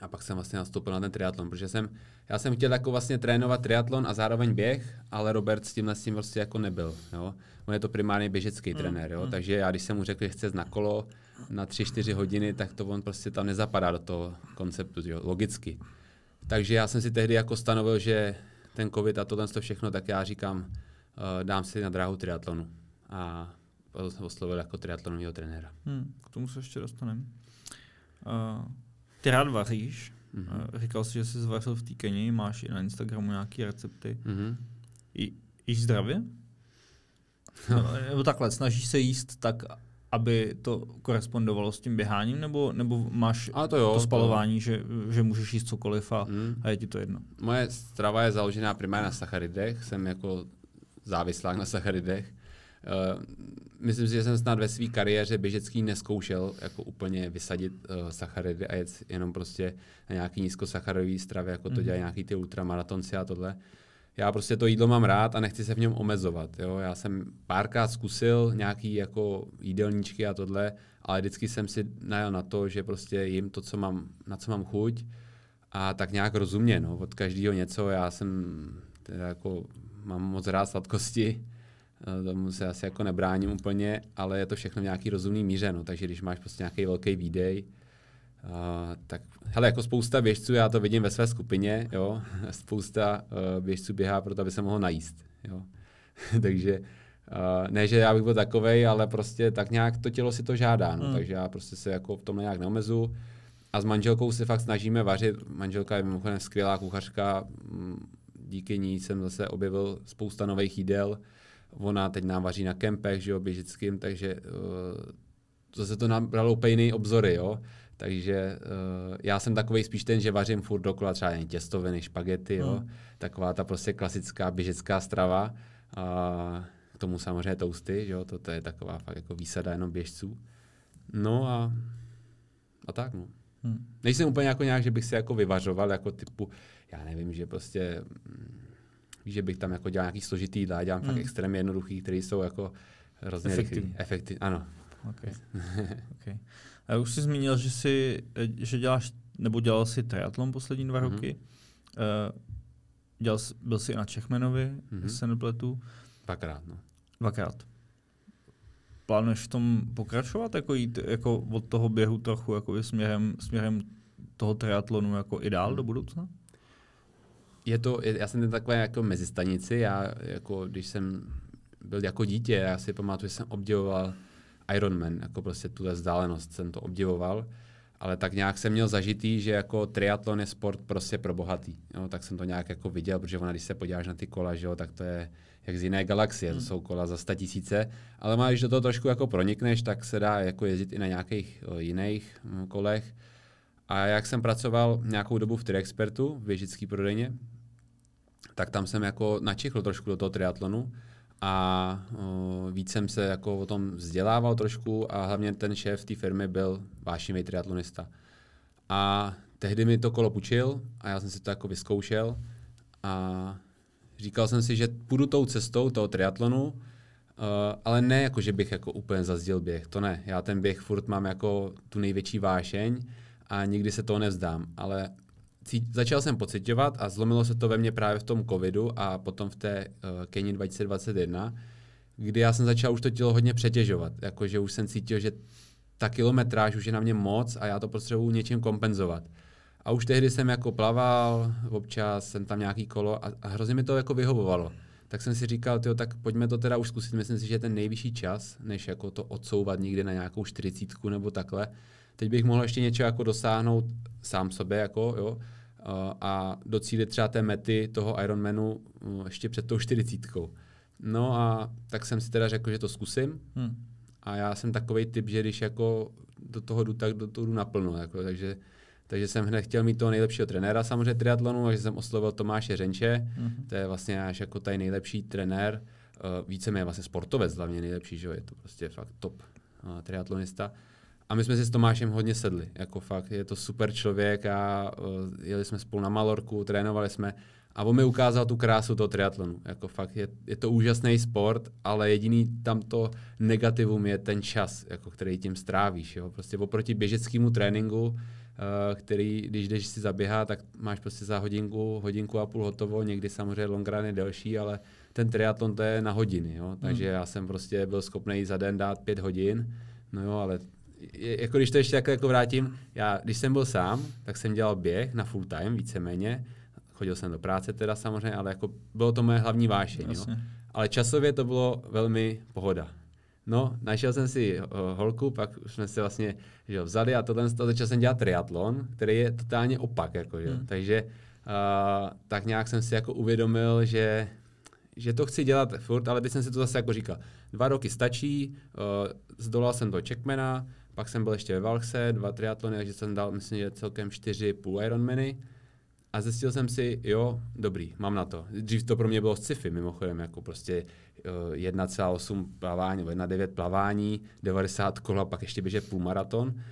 a pak jsem vlastně nastoupil na ten triatlon, protože jsem, já jsem chtěl jako vlastně trénovat triatlon a zároveň běh, ale Robert s tím s tím vlastně jako nebyl, jo. On je to primárně běžecký mm, trenér, jo, mm. takže já když jsem mu řekl, že chce na kolo, na 3-4 hodiny, tak to on prostě tam nezapadá do toho konceptu, jo, logicky. Takže já jsem si tehdy jako stanovil, že ten covid a tohle to všechno, tak já říkám, uh, dám si na dráhu triatlonu. A to jsem oslovil jako triatlonového trenéra. Hmm, k tomu se ještě dostaneme. Uh, ty rád vaříš. Mm-hmm. Uh, říkal jsi, že jsi zvařil v týkeni, máš i na Instagramu nějaké recepty. Mm-hmm. Jíš zdravě? No, nebo takhle, snažíš se jíst tak, aby to korespondovalo s tím běháním, nebo, nebo máš a to, jo, to spalování, to jo. Že, že můžeš jíst cokoliv a, hmm. a je ti to jedno? Moje strava je založená primárně na sacharidech, jsem jako závislá na sacharidech. Uh, myslím si, že jsem snad ve své kariéře běžecký neskoušel jako úplně vysadit uh, sacharidy a jet jenom prostě na nějaký nízkosacharový stravě, jako to mm-hmm. dělají nějaký ty ultramaratonci a tohle. Uh, já prostě to jídlo mám rád a nechci se v něm omezovat. Jo? Já jsem párkrát zkusil nějaký jako jídelníčky a tohle, ale vždycky jsem si najel na to, že prostě jim to, co mám, na co mám chuť a tak nějak rozumně, no, od každého něco. Já jsem teda jako, mám moc rád sladkosti, eh, tomu se asi jako nebráním úplně, ale je to všechno v nějaký rozumný míře, no, takže když máš prostě nějaký velký výdej, Uh, tak hele, jako spousta běžců, já to vidím ve své skupině, jo, spousta uh, běžců běhá proto, aby se mohl najíst, jo. takže uh, ne, že já bych byl takovej, ale prostě tak nějak to tělo si to žádá, no, hmm. takže já prostě se jako v tom nějak neomezu. A s manželkou se fakt snažíme vařit, manželka je mimochodem skvělá kuchařka, mm, díky ní jsem zase objevil spousta nových jídel, ona teď nám vaří na kempech, že jo, běžickým, takže uh, zase to nám bralo úplně obzory, jo takže uh, já jsem takový spíš ten, že vařím furt dokola třeba jen těstoviny, špagety, jo. Mm. Taková ta prostě klasická běžecká strava. A k tomu samozřejmě tousty, jo. To, to je taková fakt jako výsada jenom běžců. No a, a tak, no. Mm. Nejsem úplně jako nějak, že bych se jako vyvařoval, jako typu, já nevím, že prostě, mm, že bych tam jako dělal nějaký složitý jídla, dělám mm. fakt hmm. extrémně jednoduchý, které jsou jako hrozně efektivní. efektivní. Ano. Okay. okay. Už jsi zmínil, že, jsi, že děláš, nebo dělal si triatlon poslední dva mm-hmm. Uh, dělal, byl jsi i na Čechmenovi, mm-hmm. se nepletu. Dvakrát, no. Dvakrát. Plánuješ v tom pokračovat, jako jít jako od toho běhu trochu jako směrem, směrem toho triatlonu jako i dál do mhm. budoucna? Je to, já jsem ten takové jako mezistanici, já jako když jsem byl jako dítě, já si pamatuju, že jsem obdivoval Ironman, jako prostě tuhle vzdálenost jsem to obdivoval, ale tak nějak jsem měl zažitý, že jako triatlon je sport prostě pro bohatý, jo, tak jsem to nějak jako viděl, protože ona, když se podíváš na ty kola, že jo, tak to je jak z jiné galaxie, hmm. to jsou kola za 100 tisíce, ale máš, když do toho trošku jako pronikneš, tak se dá jako jezdit i na nějakých o, jiných m, mm, kolech. A jak jsem pracoval nějakou dobu v Triexpertu, v věžický prodejně, tak tam jsem jako načichl trošku do toho triatlonu, a uh, víc jsem se jako o tom vzdělával trošku a hlavně ten šéf té firmy byl vášnivý triatlonista. A tehdy mi to kolo půjčil a já jsem si to jako vyzkoušel a říkal jsem si, že půjdu tou cestou toho triatlonu, uh, ale ne jako, že bych jako úplně zazděl běh, to ne. Já ten běh furt mám jako tu největší vášeň a nikdy se toho nevzdám, ale začal jsem pocitovat a zlomilo se to ve mně právě v tom covidu a potom v té uh, Keni 2021, kdy já jsem začal už to tělo hodně přetěžovat, jakože už jsem cítil, že ta kilometráž už je na mě moc a já to potřebuji něčím kompenzovat. A už tehdy jsem jako plaval, občas jsem tam nějaký kolo a, a hrozně mi to jako vyhovovalo. Tak jsem si říkal, tyjo, tak pojďme to teda už zkusit, myslím si, že je ten nejvyšší čas, než jako to odsouvat někde na nějakou čtyřicítku nebo takhle, Teď bych mohl ještě něčeho jako dosáhnout sám sobě, jako, jo, eh, a docílit třeba té mety toho Ironmanu eh, ještě před tou čtyřicítkou. No a tak jsem si teda řekl, že to zkusím. Hmm. A já jsem takový typ, že když jako do toho jdu, tak do toho jdu naplno. Jako, takže, takže jsem hned chtěl mít toho nejlepšího trenéra samozřejmě triatlonu, takže jsem oslovil Tomáše Řenče, hmm to je vlastně náš jako tady nejlepší trenér, uh, eh, více je vlastně sportovec hlavně nejlepší, že jo? je to prostě fakt top uh, triatlonista. Uh, a my jsme si s Tomášem hodně sedli, jako fakt, je to super člověk a uh, jeli jsme spolu na Malorku, trénovali jsme a on mi ukázal tu krásu toho triatlonu, jako fakt, je, je to úžasný sport, ale jediný tamto negativum je ten čas, jako který tím strávíš, jo, prostě oproti běžeckému tréninku, uh, který, když jdeš si zaběhat, tak máš prostě za hodinku, hodinku a půl hotovo, někdy samozřejmě long run je delší, ale ten triatlon to je na hodiny, jo, takže hmm. já jsem prostě byl schopný za den dát pět hodin, no jo, ale je, jako když to ještě takhle jako vrátím, já když jsem byl sám, tak jsem dělal běh na full time víceméně, chodil jsem do práce teda samozřejmě, ale jako bylo to moje hlavní vášeň. Jo? Ale časově to bylo velmi pohoda. No, našel jsem si eh, holku, pak jsme se vlastně že jo, vzali a tohle začal jsem dělat triatlon, který je totálně opak. Jako, že? Hmm. Takže uh, tak nějak jsem si jako uvědomil, že že to chci dělat furt, ale teď jsem si to zase jako říkal. Dva roky stačí, uh, zdolal jsem do Checkmana, pak jsem byl ještě ve Valchse, dva triatlony, takže jsem dal, myslím, že celkem čtyři půl Ironmany. A zjistil jsem si, jo, dobrý, mám na to. Dřív to pro mě bylo sci-fi, mimochodem, jako prostě 1,8 eh, plavání nebo 1,9 plavání, 90 kola, pak ještě běže půl maraton. Eh,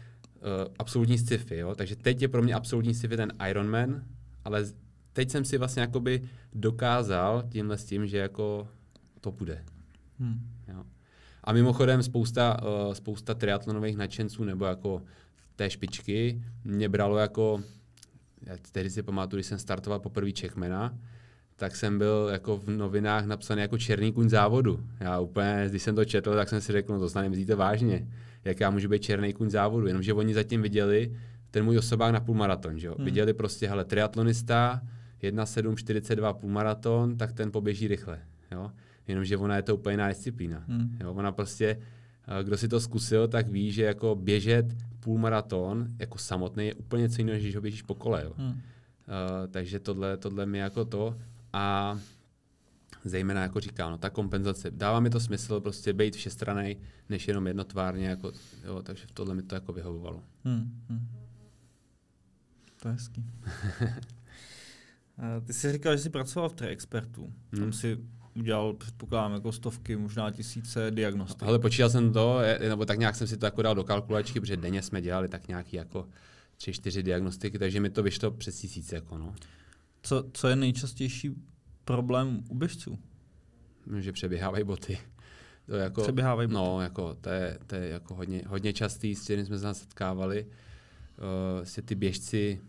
absolutní sci-fi, jo. Takže teď je pro mě absolutní sci-fi ten Ironman, ale teď jsem si vlastně jakoby dokázal tímhle s tím, že jako to bude. Hmm. A mimochodem spousta, uh, spousta triatlonových nadšenců nebo jako té špičky mě bralo jako, já tehdy si pamatuju, když jsem startoval poprvé Čechmena, tak jsem byl jako v novinách napsaný jako černý kuň závodu. Já úplně, když jsem to četl, tak jsem si řekl, no to znamená, myslíte vážně, jak já můžu být černý kuň závodu, jenomže oni zatím viděli ten můj osobák na půlmaraton, že jo. Hmm. Viděli prostě, hele, triatlonista, 1,742 půlmaraton, tak ten poběží rychle, jo jenomže ona je to úplně jiná disciplína. Hmm. Jo, ona prostě, eh, kdo si to zkusil, tak ví, že jako běžet půl maraton jako samotný je úplně co jiného, když ho běžíš po kole. Hmm. Uh, takže tohle, tohle mi jako to a zejména jako říkám, no, ta kompenzace. Dává mi to smysl prostě být všestranný, než jenom jednotvárně, jako, jo, takže tohle mi to jako vyhovovalo. Hmm, hmm. To je hezký. Eh, ty jsi říkal, že jsi pracoval v Expertu. Tam hmm. si udělal, předpokládám, jako stovky, možná tisíce diagnostik. Ale počítal jsem to, nebo tak nějak jsem si to jako dal do kalkulačky, protože denně jsme dělali tak nějaký jako tři, čtyři diagnostiky, takže mi to vyšlo přes tisíce Jako no. co, co je nejčastější problém u běžců? No, že přeběhávají boty. To jako, přeběhávají boty. No, jako, to, je, to je jako hodně, hodně častý, s kterým jsme se setkávali. Uh, si ty běžci,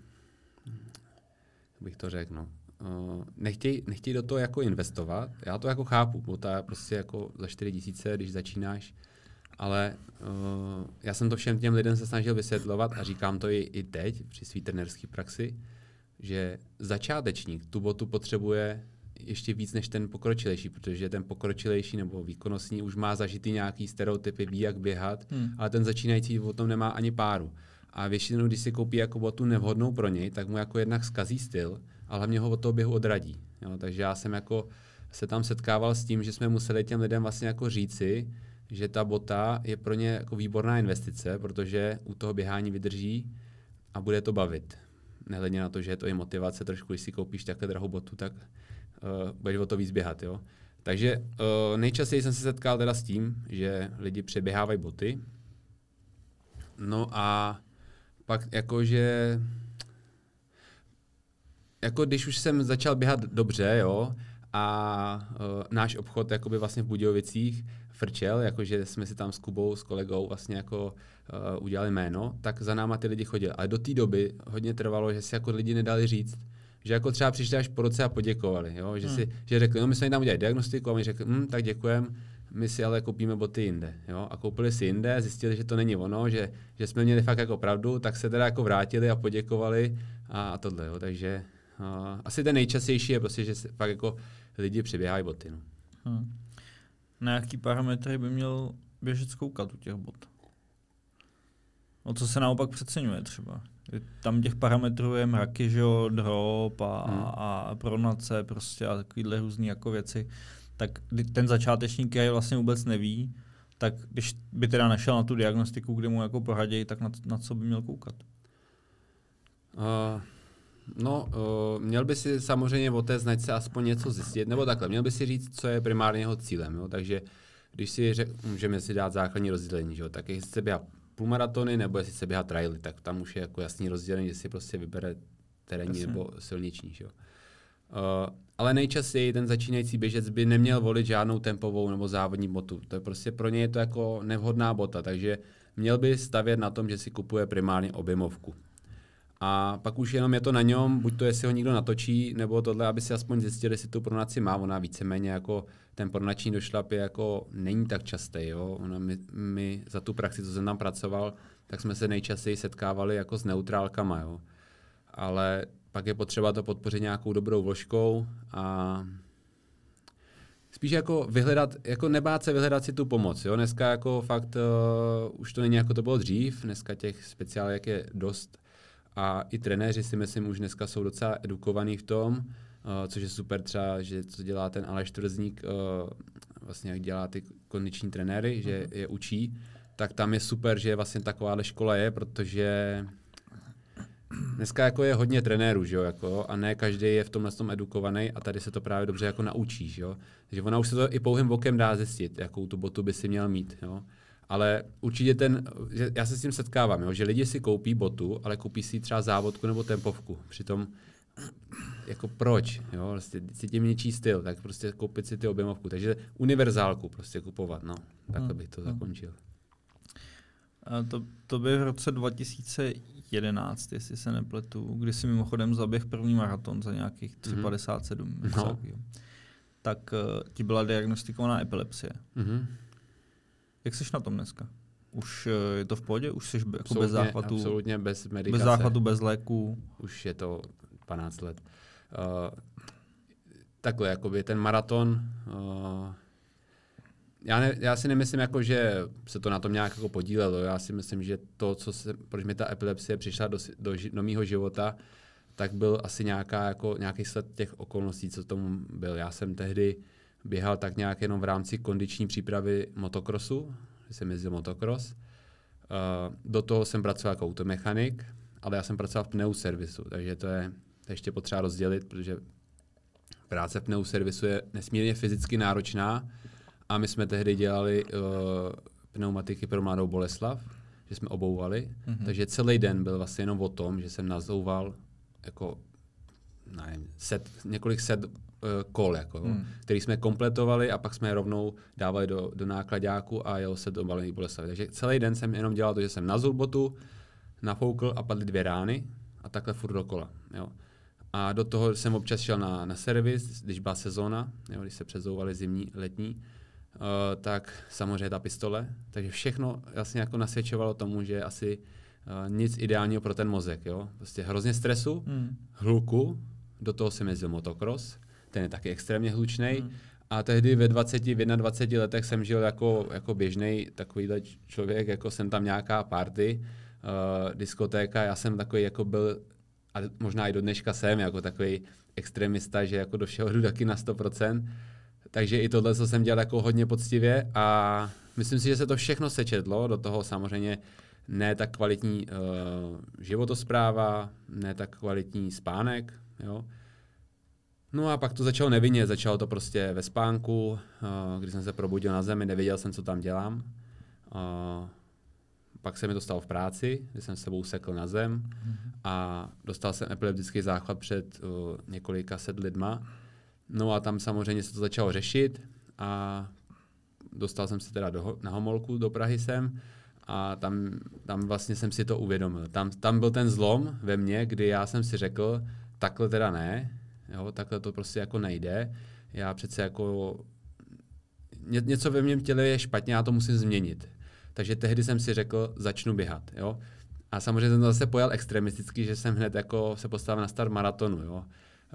bych to řekl, no, Eh, nechtějí, nechtěj do toho jako investovat. Já to jako chápu, bo ta prostě jako za 4 tisíce, když začínáš, ale uh, já jsem to všem těm lidem se snažil vysvětlovat a říkám to i, i teď při své trenerské praxi, že začátečník tu botu potřebuje ještě víc než ten pokročilejší, protože ten pokročilejší nebo výkonnostní už má zažitý nějaký stereotypy, ví, jak běhat, hmm. ale ten začínající o tom nemá ani páru. A většinou, když si koupí jako botu nevhodnou pro něj, tak mu jako jednak zkazí styl a hlavně ho od toho běhu odradí. Jo? Takže já jsem jako se tam setkával s tím, že jsme museli těm lidem vlastně jako říci, že ta bota je pro ně jako výborná investice, protože u toho běhání vydrží a bude to bavit. Nehledně na to, že je to i motivace trošku, když si koupíš takhle drahou botu, tak uh, budeš o to víc běhat. Jo? Takže uh, nejčastěji jsem se setkal teda s tím, že lidi přeběhávají boty. No a pak jakože jako když už jsem začal běhat dobře, jo, a uh, náš obchod jakoby vlastně v Budějovicích frčel, jakože jsme si tam s Kubou, s kolegou vlastně jako uh, udělali jméno, tak za náma ty lidi chodili. Ale do té doby hodně trvalo, že si jako lidi nedali říct, že jako třeba přišli až po roce a poděkovali, jo? Že, hmm. si, že řekli, no my jsme tam udělali diagnostiku a my řekli, hm, tak děkujem, my si ale koupíme boty jinde. Jo? A koupili si jinde, zjistili, že to není ono, že, že jsme měli fakt jako pravdu, tak se teda jako vrátili a poděkovali a, a tohle. Jo? Takže asi ten nejčastější je prostě, že pak jako lidi přiběhají boty. No. Hmm. Na jaký parametry by měl běžec koukat u těch bot? No co se naopak přeceňuje třeba? Tam těch parametrů je mraky, že jo, drop a, hmm. a pronace prostě a takovýhle různé jako věci. Tak ten začátečník, který vlastně vůbec neví, tak když by teda našel na tu diagnostiku, kde mu jako poradějí, tak na, na co by měl koukat? Uh, No, uh, měl by si samozřejmě o té značce aspoň něco zjistit, nebo takhle, měl by si říct, co je primárně jeho cílem, jo? takže když si řek, můžeme si dát základní rozdělení, že jo? tak jestli se běhá půlmaratony, nebo jestli se běhá traily, tak tam už je jako jasný rozdělení, že si prostě vybere terénní nebo silniční. Že jo? Uh, ale nejčastěji ten začínající běžec by neměl volit žádnou tempovou nebo závodní botu. To je prostě pro něj je to jako nevhodná bota, takže měl by stavět na tom, že si kupuje primárně objemovku. A pak už jenom je to na něm, buď to, jestli ho někdo natočí, nebo tohle, aby si aspoň zjistil, jestli tu pronaci má. Ona víceméně jako ten pronační došlap je jako není tak častý. Jo? Ona my, my, za tu praxi, co jsem tam pracoval, tak jsme se nejčastěji setkávali jako s neutrálkama. Jo? Ale pak je potřeba to podpořit nějakou dobrou vložkou a spíš jako vyhledat, jako nebát se vyhledat si tu pomoc. Jo? Dneska jako fakt uh, už to není jako to bylo dřív, dneska těch speciálek je dost a i trenéři si myslím už dneska jsou docela edukovaní v tom, uh, což je super třeba, že co dělá ten Aleš Trzník, uh, eh, vlastně jak dělá ty kondiční trenéry, že uh-huh. je učí, tak tam je super, že vlastně takováhle škola je, protože dneska jako je hodně trenérů, že jo, jako, a ne každý je v tomhle tom edukovaný a tady se to právě dobře jako naučí, že jo. Takže ona už se to i pouhým bokem dá zjistit, jakou tu botu by si měl mít, jo. Ale určitě ten, že já se s tím setkávám, jo, že lidi si koupí botu, ale koupí si třeba závodku nebo tempovku. Přitom jako proč, jo, vlastně si tím něčí styl, tak prostě koupit si ty objemovku. Takže univerzálku prostě kupovat, no. Takhle hmm, bych to hmm. zakončil. A to, to by v roce 2011, jestli se nepletu, kdy si mimochodem zaběh první maraton za nějakých 3,57. Mm-hmm. No. Tak eh, ti byla diagnostikovaná epilepsie. Mm-hmm. Jak jsi na tom dneska? Už eh, je to v pohodě? Už jsi jako absolutně, bez záchvatu? Absolutně bez medikace. Bez záchvatu, bez léků? Už je to 12 let. Uh, takhle, jakoby ten maraton, uh, já, ne, já si nemyslím, jako, že se to na tom nějak jako podílelo. Já si myslím, že to, co se, proč mi ta epilepsie přišla do, do, do mýho života, tak byl asi nějaká, jako, nějaký sled těch okolností, co tomu byl. Já jsem tehdy uh, běhal tak nějak jenom v rámci kondiční přípravy motokrosu, že jsem jezdil motokros. Eh, do toho jsem pracoval jako automechanik, ale já jsem pracoval v pneuservisu, takže to je to ještě potřeba rozdělit, protože práce v pneuservisu je nesmírně fyzicky náročná a my jsme tehdy dělali uh, pneumatiky pro mladou Boleslav, že jsme obouvali, mm-hmm. takže celý den byl vlastně jenom o tom, že jsem nazouval jako nevím, set, několik set Eh, kol, jako, hmm. který jsme kompletovali a pak jsme je rovnou dávali do, do nákladáku a jel se do Balení Boleslavy. Takže celý den jsem jenom dělal to, že jsem na zubotu nafoukl a padly dvě rány a takhle furt dokola. Jo. A do toho jsem občas šel na, na servis, když byla sezóna, jo, když se přezouvali zimní, letní, uh, tak samozřejmě ta pistole. Takže všechno vlastně jako nasvědčovalo tomu, že asi uh, nic ideálního pro ten mozek. Jo. Prostě hrozně stresu, hmm. hluku, do toho jsem jezdil motocross, ten je taky extrémně hlučný. Hmm. A tehdy ve 20, v 21 letech jsem žil jako, jako běžný takovýhle člověk, jako jsem tam nějaká party, uh, diskotéka, já jsem takový jako byl, a možná i do dneška jsem, jako takový extremista, že jako do všeho jdu taky na 100%. Takže i tohle, co jsem dělal jako hodně poctivě a myslím si, že se to všechno sečetlo, do toho samozřejmě ne tak kvalitní uh, životospráva, ne tak kvalitní spánek, jo. No a pak to začalo nevinně, začalo to prostě ve spánku, eh, když jsem se probudil na zemi, nevěděl jsem, co tam dělám. Eh, pak se mi to stalo v práci, kdy jsem s sebou sekl na zem mhm. a dostal jsem epileptický záchvat před eh, několika set lidma. No a tam samozřejmě se to začalo řešit a dostal jsem se teda do, na Homolku, do Prahy jsem a tam, tam vlastně jsem si to uvědomil. Tam, tam byl ten zlom ve mně, kdy já jsem si řekl, takhle teda ne, Jo? Takhle to prostě jako nejde. Já přece jako ně, něco ve mém těle je špatně, já to musím změnit. Takže tehdy jsem si řekl, začnu běhat. Jo? A samozřejmě jsem to zase pojal extremisticky, že jsem hned jako se postavil na start maratonu. Jo?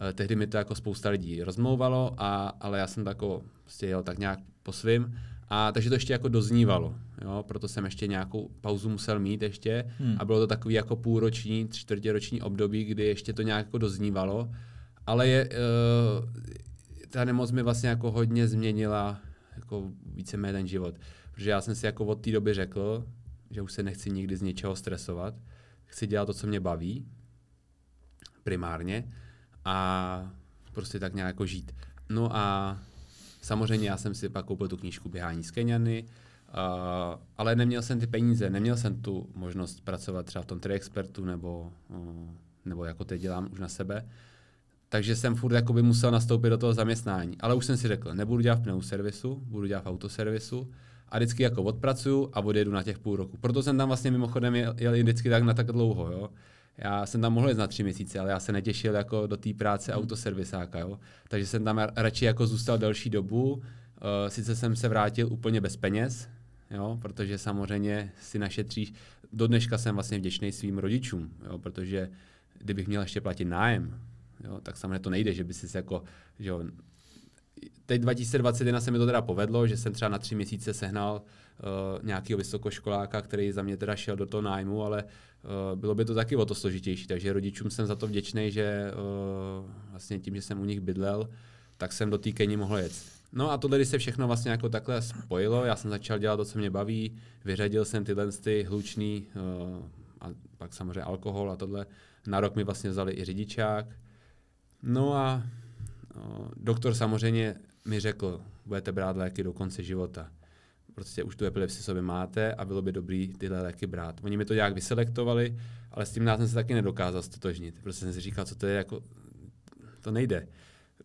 E, tehdy mi to jako spousta lidí rozmlouvalo, a, ale já jsem tako, jako prostě jel tak nějak po svým. A takže to ještě jako doznívalo, jo? proto jsem ještě nějakou pauzu musel mít ještě hmm. a bylo to takový jako půlroční, čtvrtěroční období, kdy ještě to nějak jako doznívalo ale je, uh, ta nemoc mi vlastně jako hodně změnila jako víceméně ten život. Protože já jsem si jako od té doby řekl, že už se nechci nikdy z něčeho stresovat. Chci dělat to, co mě baví, primárně, a prostě tak nějak jako žít. No a samozřejmě já jsem si pak koupil tu knížku Běhání z Kenyany, Uh, ale neměl jsem ty peníze, neměl jsem tu možnost pracovat třeba v tom expertu nebo, uh, nebo jako teď dělám už na sebe takže jsem furt jakoby musel nastoupit do toho zaměstnání. Ale už jsem si řekl, nebudu dělat v pneuservisu, budu dělat v autoservisu a vždycky jako odpracuju a odjedu na těch půl roku. Proto jsem tam vlastně mimochodem jel, jel vždycky tak na tak dlouho, jo. Já jsem tam mohl jít na tři měsíce, ale já se netěšil jako do té práce hmm. autoservisáka, jo. Takže jsem tam radši jako zůstal delší dobu. Uh, sice jsem se vrátil úplně bez peněz, jo, protože samozřejmě si našetříš. Do dneška jsem vlastně vděčný svým rodičům, jo, protože kdybych měl ještě platit nájem, Jo, tak samozřejmě to nejde, že by si jako, že jo, teď 2021 se mi to teda povedlo, že jsem třeba na tři měsíce sehnal uh, eh, nějakého vysokoškoláka, který za mě teda šel do toho nájmu, ale uh, bylo by to taky o to složitější, takže rodičům jsem za to vděčný, že uh, vlastně tím, že jsem u nich bydlel, tak jsem do Keni mohl jet. No a tohle, když se všechno vlastně jako takhle spojilo, já jsem začal dělat to, co mě baví, vyřadil jsem tyhle ty hlučný uh, a pak samozřejmě alkohol a tohle. Na rok mi vlastně vzali i řidičák, No a o, doktor samozřejmě mi řekl, budete brát léky do konce života. Prostě už tu epilepsii sobě máte a bylo by dobré tyhle léky brát. Oni mi to nějak vyselektovali, ale s tím já jsem se taky nedokázal stotožnit. Prostě jsem si říkal, co to je, jako to nejde.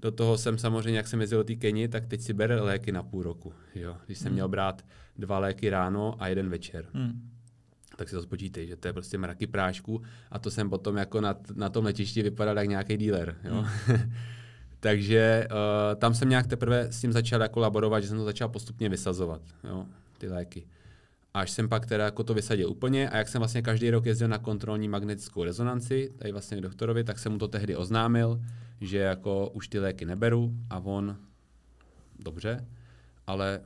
Do toho jsem samozřejmě, jak jsem jezdil do té Keni, tak teď si bere léky na půl roku. Jo? Když jsem hmm. měl brát dva léky ráno a jeden večer. Hmm tak si to spočítej, že to je prostě mraky prášku a to jsem potom jako na, na tom letišti vypadal jak nějaký dealer. Jo? Mm. Takže uh, tam jsem nějak teprve s tím začal jako laborovat, že jsem to začal postupně vysazovat, jo? ty léky. Až jsem pak teda jako to vysadil úplně a jak jsem vlastně každý rok jezdil na kontrolní magnetickou rezonanci, tady vlastně k doktorovi, tak jsem mu to tehdy oznámil, že jako už ty léky neberu a on dobře, ale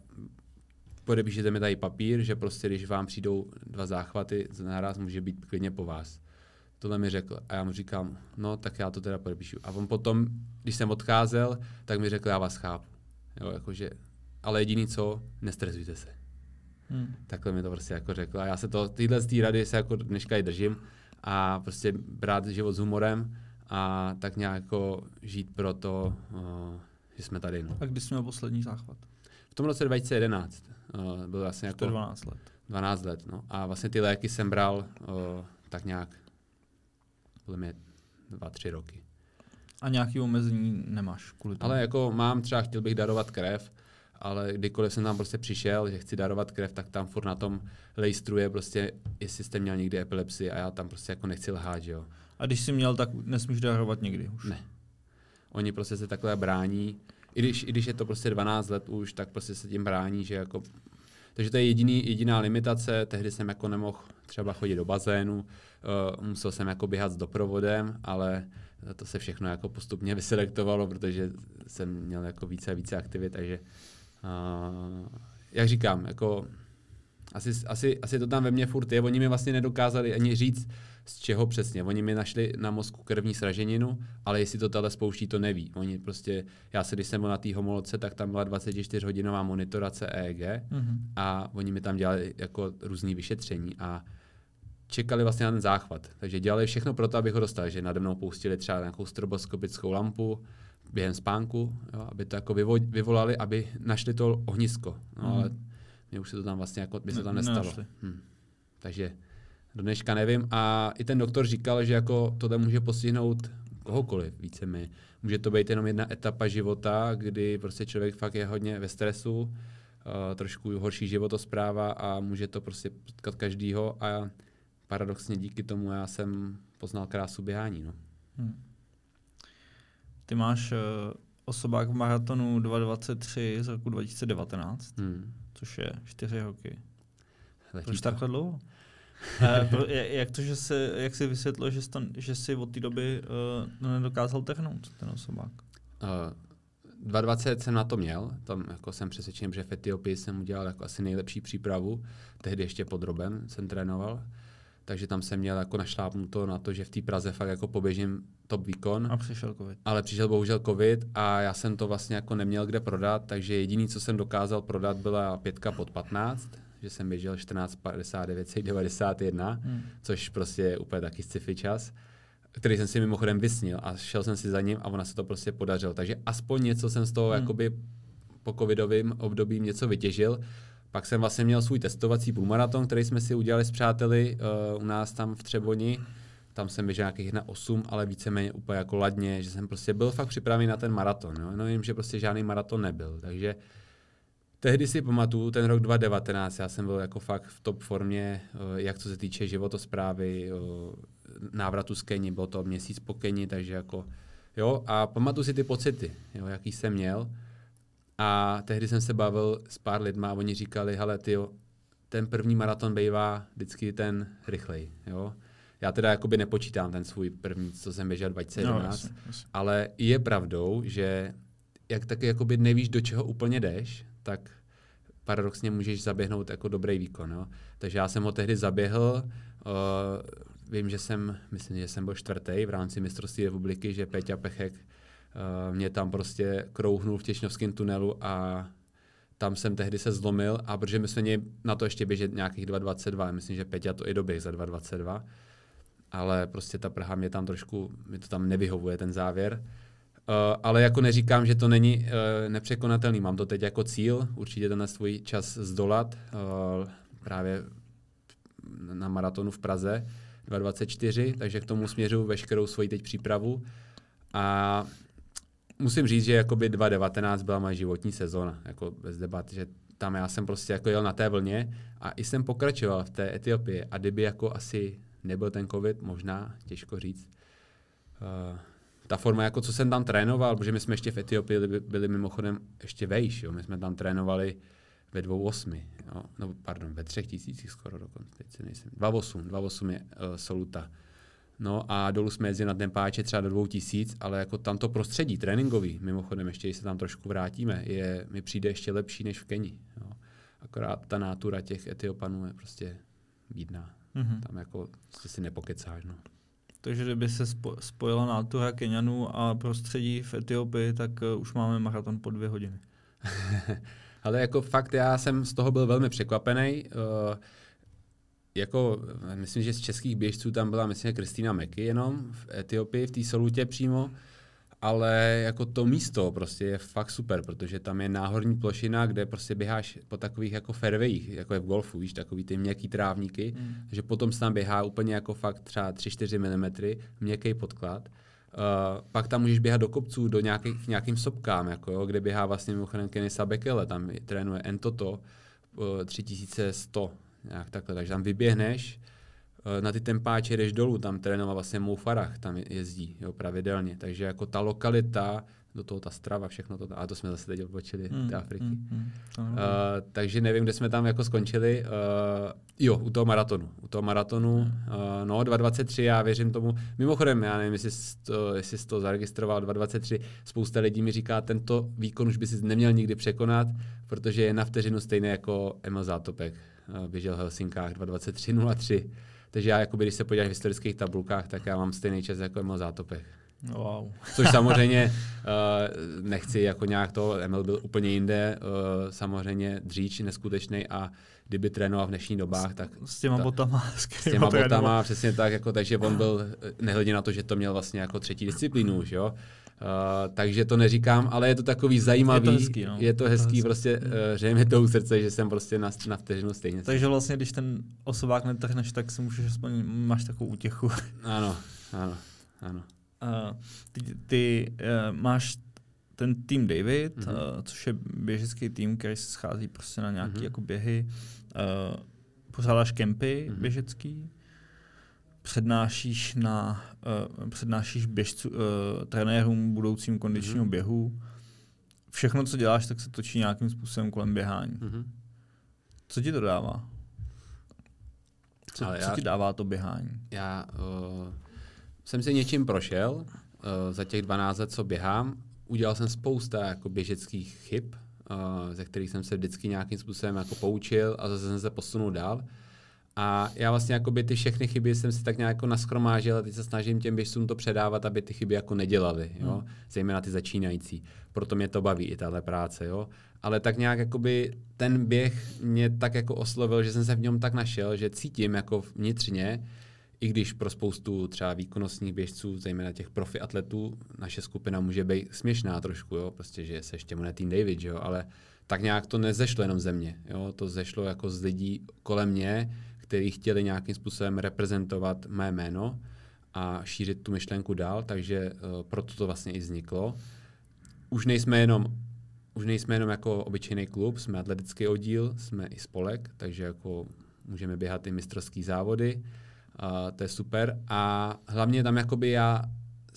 podepíšete mi tady papír, že prostě když vám přijdou dva záchvaty naraz, může být klidně po vás. Tohle mi řekl. A já mu říkám, no tak já to teda podepíšu. A on potom, když jsem odcházel, tak mi řekl, já vás chápu. Jo, jakože, ale jediný co, nestresujte se. Hmm. Takhle mi to prostě jako řekl. A já se to, tyhle z té rady se jako dneška i držím a prostě brát život s humorem a tak nějak jako žít pro to, uh, že jsme tady. No. A kdy jsme měl poslední záchvat? tom roce 2011. Uh, eh, byl vlastně jako 12 let. 12 let, no. A vlastně ty léky jsem bral uh, tak nějak, podle mě, dva, tři roky. A nějaký omezení nemáš kvůli tomu? Ale jako mám, třeba chtěl bych darovat krev, ale kdykoliv jsem tam prostě přišel, že chci darovat krev, tak tam furt na tom lejstruje prostě, jestli jste měl někdy epilepsii a já tam prostě jako nechci lhát, jo. A když jsi měl, tak nesmíš darovat nikdy už? Ne. Oni prostě se takhle brání i když, i když je to prostě 12 let už, tak prostě se tím brání, že jako... Takže to je jediný, jediná limitace, tehdy jsem jako nemohl třeba chodit do bazénu, uh, musel jsem jako běhat s doprovodem, ale to se všechno jako postupně vyselektovalo, protože jsem měl jako více a více aktivit, takže uh, jak říkám, jako asi, asi, asi to tam ve mně furt je, oni mi vlastně nedokázali ani říct, z čeho přesně. Oni mi našli na mozku krvní sraženinu, ale jestli to tele spouští, to neví. Oni prostě, já se když jsem byl na té homoloce, tak tam byla 24-hodinová monitorace EEG mm-hmm. a oni mi tam dělali jako různý vyšetření a čekali vlastně na ten záchvat. Takže dělali všechno pro to, abych ho dostal, že nade mnou pustili třeba nějakou stroboskopickou lampu, během spánku, jo, aby to jako vyvo, vyvolali, aby našli to ohnisko. No, hmm. ale mě už se to tam vlastně jako by se tam nestalo. Hm. Takže do dneška nevím. A i ten doktor říkal, že jako to tam může postihnout kohokoliv více mi. Může to být jenom jedna etapa života, kdy prostě člověk fakt je hodně ve stresu, uh, trošku horší životospráva a může to prostě potkat každýho a paradoxně díky tomu já jsem poznal krásu běhání. No. Hmm. Ty máš uh, osobák v maratonu 2.23 z roku 2019, hmm. což je 4 roky. Letí Proč to. takhle dlouho? jak to, že se, jak si vysvětlil, že, stan, že si od té doby uh, nedokázal tehnout ten osobák? Uh, eh, 2020 jsem na to měl, tam jako jsem přesvědčen, že v Etiopii jsem udělal jako asi nejlepší přípravu, tehdy ještě podroben jsem trénoval, takže tam jsem měl jako našlápnuto na to, že v té Praze fakt jako poběžím top výkon. A přišel covid. Ale přišel bohužel covid a já jsem to vlastně jako neměl kde prodat, takže jediný, co jsem dokázal prodat, byla pětka pod 15, že jsem běžel 14.59.91, hmm. což prostě je úplně taky sci-fi čas, který jsem si mimochodem vysnil a šel jsem si za ním a ona se to prostě podařilo. Takže aspoň něco jsem z toho hmm. jakoby po covidovém období něco vytěžil. Pak jsem vlastně měl svůj testovací půlmaraton, který jsme si udělali s přáteli uh, u nás tam v Třeboni. Tam jsem běžel nějakých na 8, ale víceméně úplně jako ladně, že jsem prostě byl fakt připravený na ten maraton. Jo? No jenom, že prostě žádný maraton nebyl. Takže uh, Tehdy si pamatuju ten rok 2019, já jsem byl jako fakt v top formě, eh, jak co se týče životosprávy, eh, návratu z Keni, bylo to měsíc po Keni, takže jako, jo, a pamatuju si ty pocity, jo, jaký jsem měl. A tehdy jsem se bavil s pár lidma a oni říkali, hele, ty ten první maraton bývá vždycky ten rychlej, jo. Já teda jakoby nepočítám ten svůj první, co jsem běžel 2017, no, ale je pravdou, že jak taky jakoby nevíš, do čeho úplně jdeš, tak paradoxně můžeš zaběhnout jako dobrý výkon. Jo? Takže já jsem ho tehdy zaběhl, uh, vím, že jsem, myslím, že jsem byl čtvrtý v rámci mistrovství republiky, že Peťa Pechek uh, mě tam prostě krouhnul v Těšňovském tunelu a tam jsem tehdy se zlomil a protože my jsme měli na to ještě běžet nějakých 2,22, myslím, že Peťa to i doběh za 2,22, ale prostě ta Praha mě tam trošku, mi to tam nevyhovuje ten závěr, Eh, ale jako neříkám, že to není uh, nepřekonatelný. Mám to teď jako cíl, určitě ten svůj čas zdolat. Uh, právě na maratonu v Praze 2024, takže k tomu směřu veškerou svoji teď přípravu. A musím říct, že jakoby 2019 byla moje životní sezona, jako bez debat, že tam já jsem prostě jako jel na té vlně a i jsem pokračoval v té Etiopii a kdyby jako asi nebyl ten covid, možná, těžko říct, uh, ta forma, jako co jsem tam trénoval, protože my jsme ještě v Etiopii byli, byli mimochodem ještě vejš, jo, my jsme tam trénovali ve dvou osmi, jo, no pardon, ve třech tisících skoro dokonce, teď si nejsem, dva osm je uh, Soluta. No a dolů jsme jezdili na ten páče třeba do dvou tisíc, ale jako tam to prostředí tréninkový, mimochodem ještě, když se tam trošku vrátíme, je, mi přijde ještě lepší než v Keni. Jo. Akorát ta nátura těch Etiopanů je prostě bídná. Mm-hmm. Tam jako si nepokecáš. No. Takže kdyby se spojila nátura Kenianů a prostředí v Etiopii, tak eh, už máme maraton po dvě hodiny. Ale jako fakt já jsem z toho byl velmi překvapený. Uh, eh, jako, myslím, že z českých běžců tam byla, myslím, Kristýna Meky jenom v Etiopii, v té solutě přímo ale jako to místo prostě je fakt super, protože tam je náhorní plošina, kde prostě běháš po takových jako fairwayích, jako je v golfu, víš, takový ty měkký trávníky, mm. že potom se tam běhá úplně jako fakt třeba 3-4 mm, měkký podklad. Uh, pak tam můžeš běhat do kopců, do nějakých, nějakým sobkám, jako jo, kde běhá vlastně mimochodem Kenny Sabekele, tam trénuje Entoto uh, 3100, nějak takhle, takže tam vyběhneš, Eh, na ty tempáče jdeš dolů, tam trénoval vlastně Mou farach, tam jezdí jo, pravidelně. Takže jako ta lokalita, do toho ta strava, všechno to, a to jsme zase teď odbočili mm, té Afriky. Mm, mm, uh, takže nevím, kde jsme tam jako skončili. Uh, jo, u toho maratonu. U toho maratonu, mm. uh, no 2.23, já věřím tomu. Mimochodem, já nevím, jestli jsi to, jestli jsi to zaregistroval, 2.23, spousta lidí mi říká, tento výkon už by si neměl nikdy překonat, protože je na vteřinu stejné jako Emil Zátopek. Uh, běžel v Helsinkách 2.23.03. Takže já, jakoby, když se podíváš v historických tabulkách, tak já mám stejný čas jako Emil Zátopek. Wow. Což samozřejmě uh, nechci jako nějak to, Emil byl úplně jinde, uh, samozřejmě dříč neskutečný a kdyby trénoval v dnešních dobách, tak... S těma ta, botama. S, s těma botama, přesně tak, jako, takže on byl, eh, nehledě na to, že to měl vlastně jako třetí disciplínu, už, jo, Uh, takže to neříkám, ale je to takový zajímavý. Je to hezký, no. je to hezký, to hezký. prostě uh, eh, řeje to u srdce, že jsem prostě na, na vteřinu stejně. Takže vlastně, když ten osobák netrhneš, tak si můžeš aspoň, máš takovou útěchu. ano, ano, ano. Uh, ty ty uh, máš ten tým David, uh-huh. uh, což je běžecký tým, který se schází prostě na nějaké uh-huh. Mhm. jako běhy. Uh, pořádáš kempy uh-huh. běžecký, přednášíš, na, uh, přednášíš běžců, uh, eh, trenérům budoucím kondičního mm-hmm. běhu. Všechno, co děláš, tak se točí nějakým způsobem kolem běhání. Mm-hmm. Co ti to dává? Co, Ale já, co ti dává to běhání? Já uh, jsem si něčím prošel uh, za těch 12 let, co běhám. Udělal jsem spousta jako běžeckých chyb, uh, ze kterých jsem se vždycky nějakým způsobem jako poučil a zase jsem se posunul dál. A já vlastně jako by ty všechny chyby jsem si tak nějak jako naskromážil a teď se snažím těm běžcům to předávat, aby ty chyby jako nedělali, jo? Hmm. zejména ty začínající. Proto mě to baví i tahle práce, jo. Ale tak nějak jakoby ten běh mě tak jako oslovil, že jsem se v něm tak našel, že cítím jako vnitřně, i když pro spoustu třeba výkonnostních běžců, zejména těch profi atletů, naše skupina může být směšná trošku, jo, prostě, že se ještě jmenuje Team David, jo, ale tak nějak to nezešlo jenom ze mě, jo, to zešlo jako z lidí kolem mě, kteří chtěli nějakým způsobem reprezentovat mé jméno a šířit tu myšlenku dál, takže uh, proto to vlastně i vzniklo. Už nejsme jenom už nejsme jenom jako obyčejný klub, jsme atletický oddíl, jsme i spolek, takže jako můžeme běhat i mistrovské závody, uh, to je super. A hlavně tam jakoby já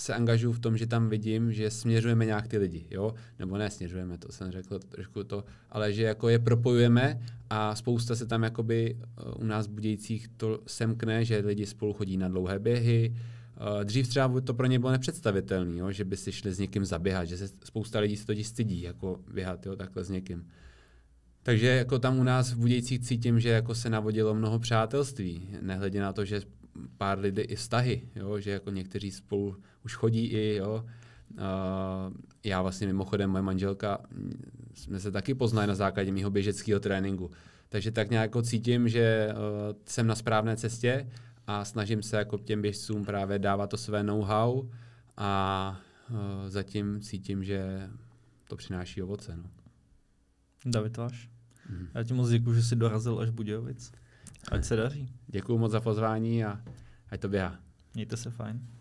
se angažuju v tom, že tam vidím, že směřujeme nějak ty lidi, jo? Nebo ne, směřujeme, to jsem řekl trošku to, ale že jako je propojujeme a spousta se tam jakoby eh, u nás budějících to semkne, že lidi spolu chodí na dlouhé běhy, eh, Dřív třeba to pro ně bylo nepředstavitelné, že by si šli s někým zaběhat, že se spousta lidí se totiž stydí jako běhat jo? takhle s někým. Takže jako tam u nás v Budějcích cítím, že jako se navodilo mnoho přátelství, nehledě na to, že pár lidí i vztahy, jo? že jako někteří spolu už chodí i, jo. Uh, já vlastně mimochodem, moje manželka, jsme se taky poznali na základě mého běžeckého tréninku. Takže tak nějak jako cítím, že uh, jsem na správné cestě a snažím se jako těm běžcům právě dávat to své know-how a uh, zatím cítím, že to přináší ovoce. No. David Váš, hmm. já ti moc děkuji, že jsi dorazil až Budějovic. Ať se daří. Děkuji moc za pozvání a ať to běhá. Mějte se fajn.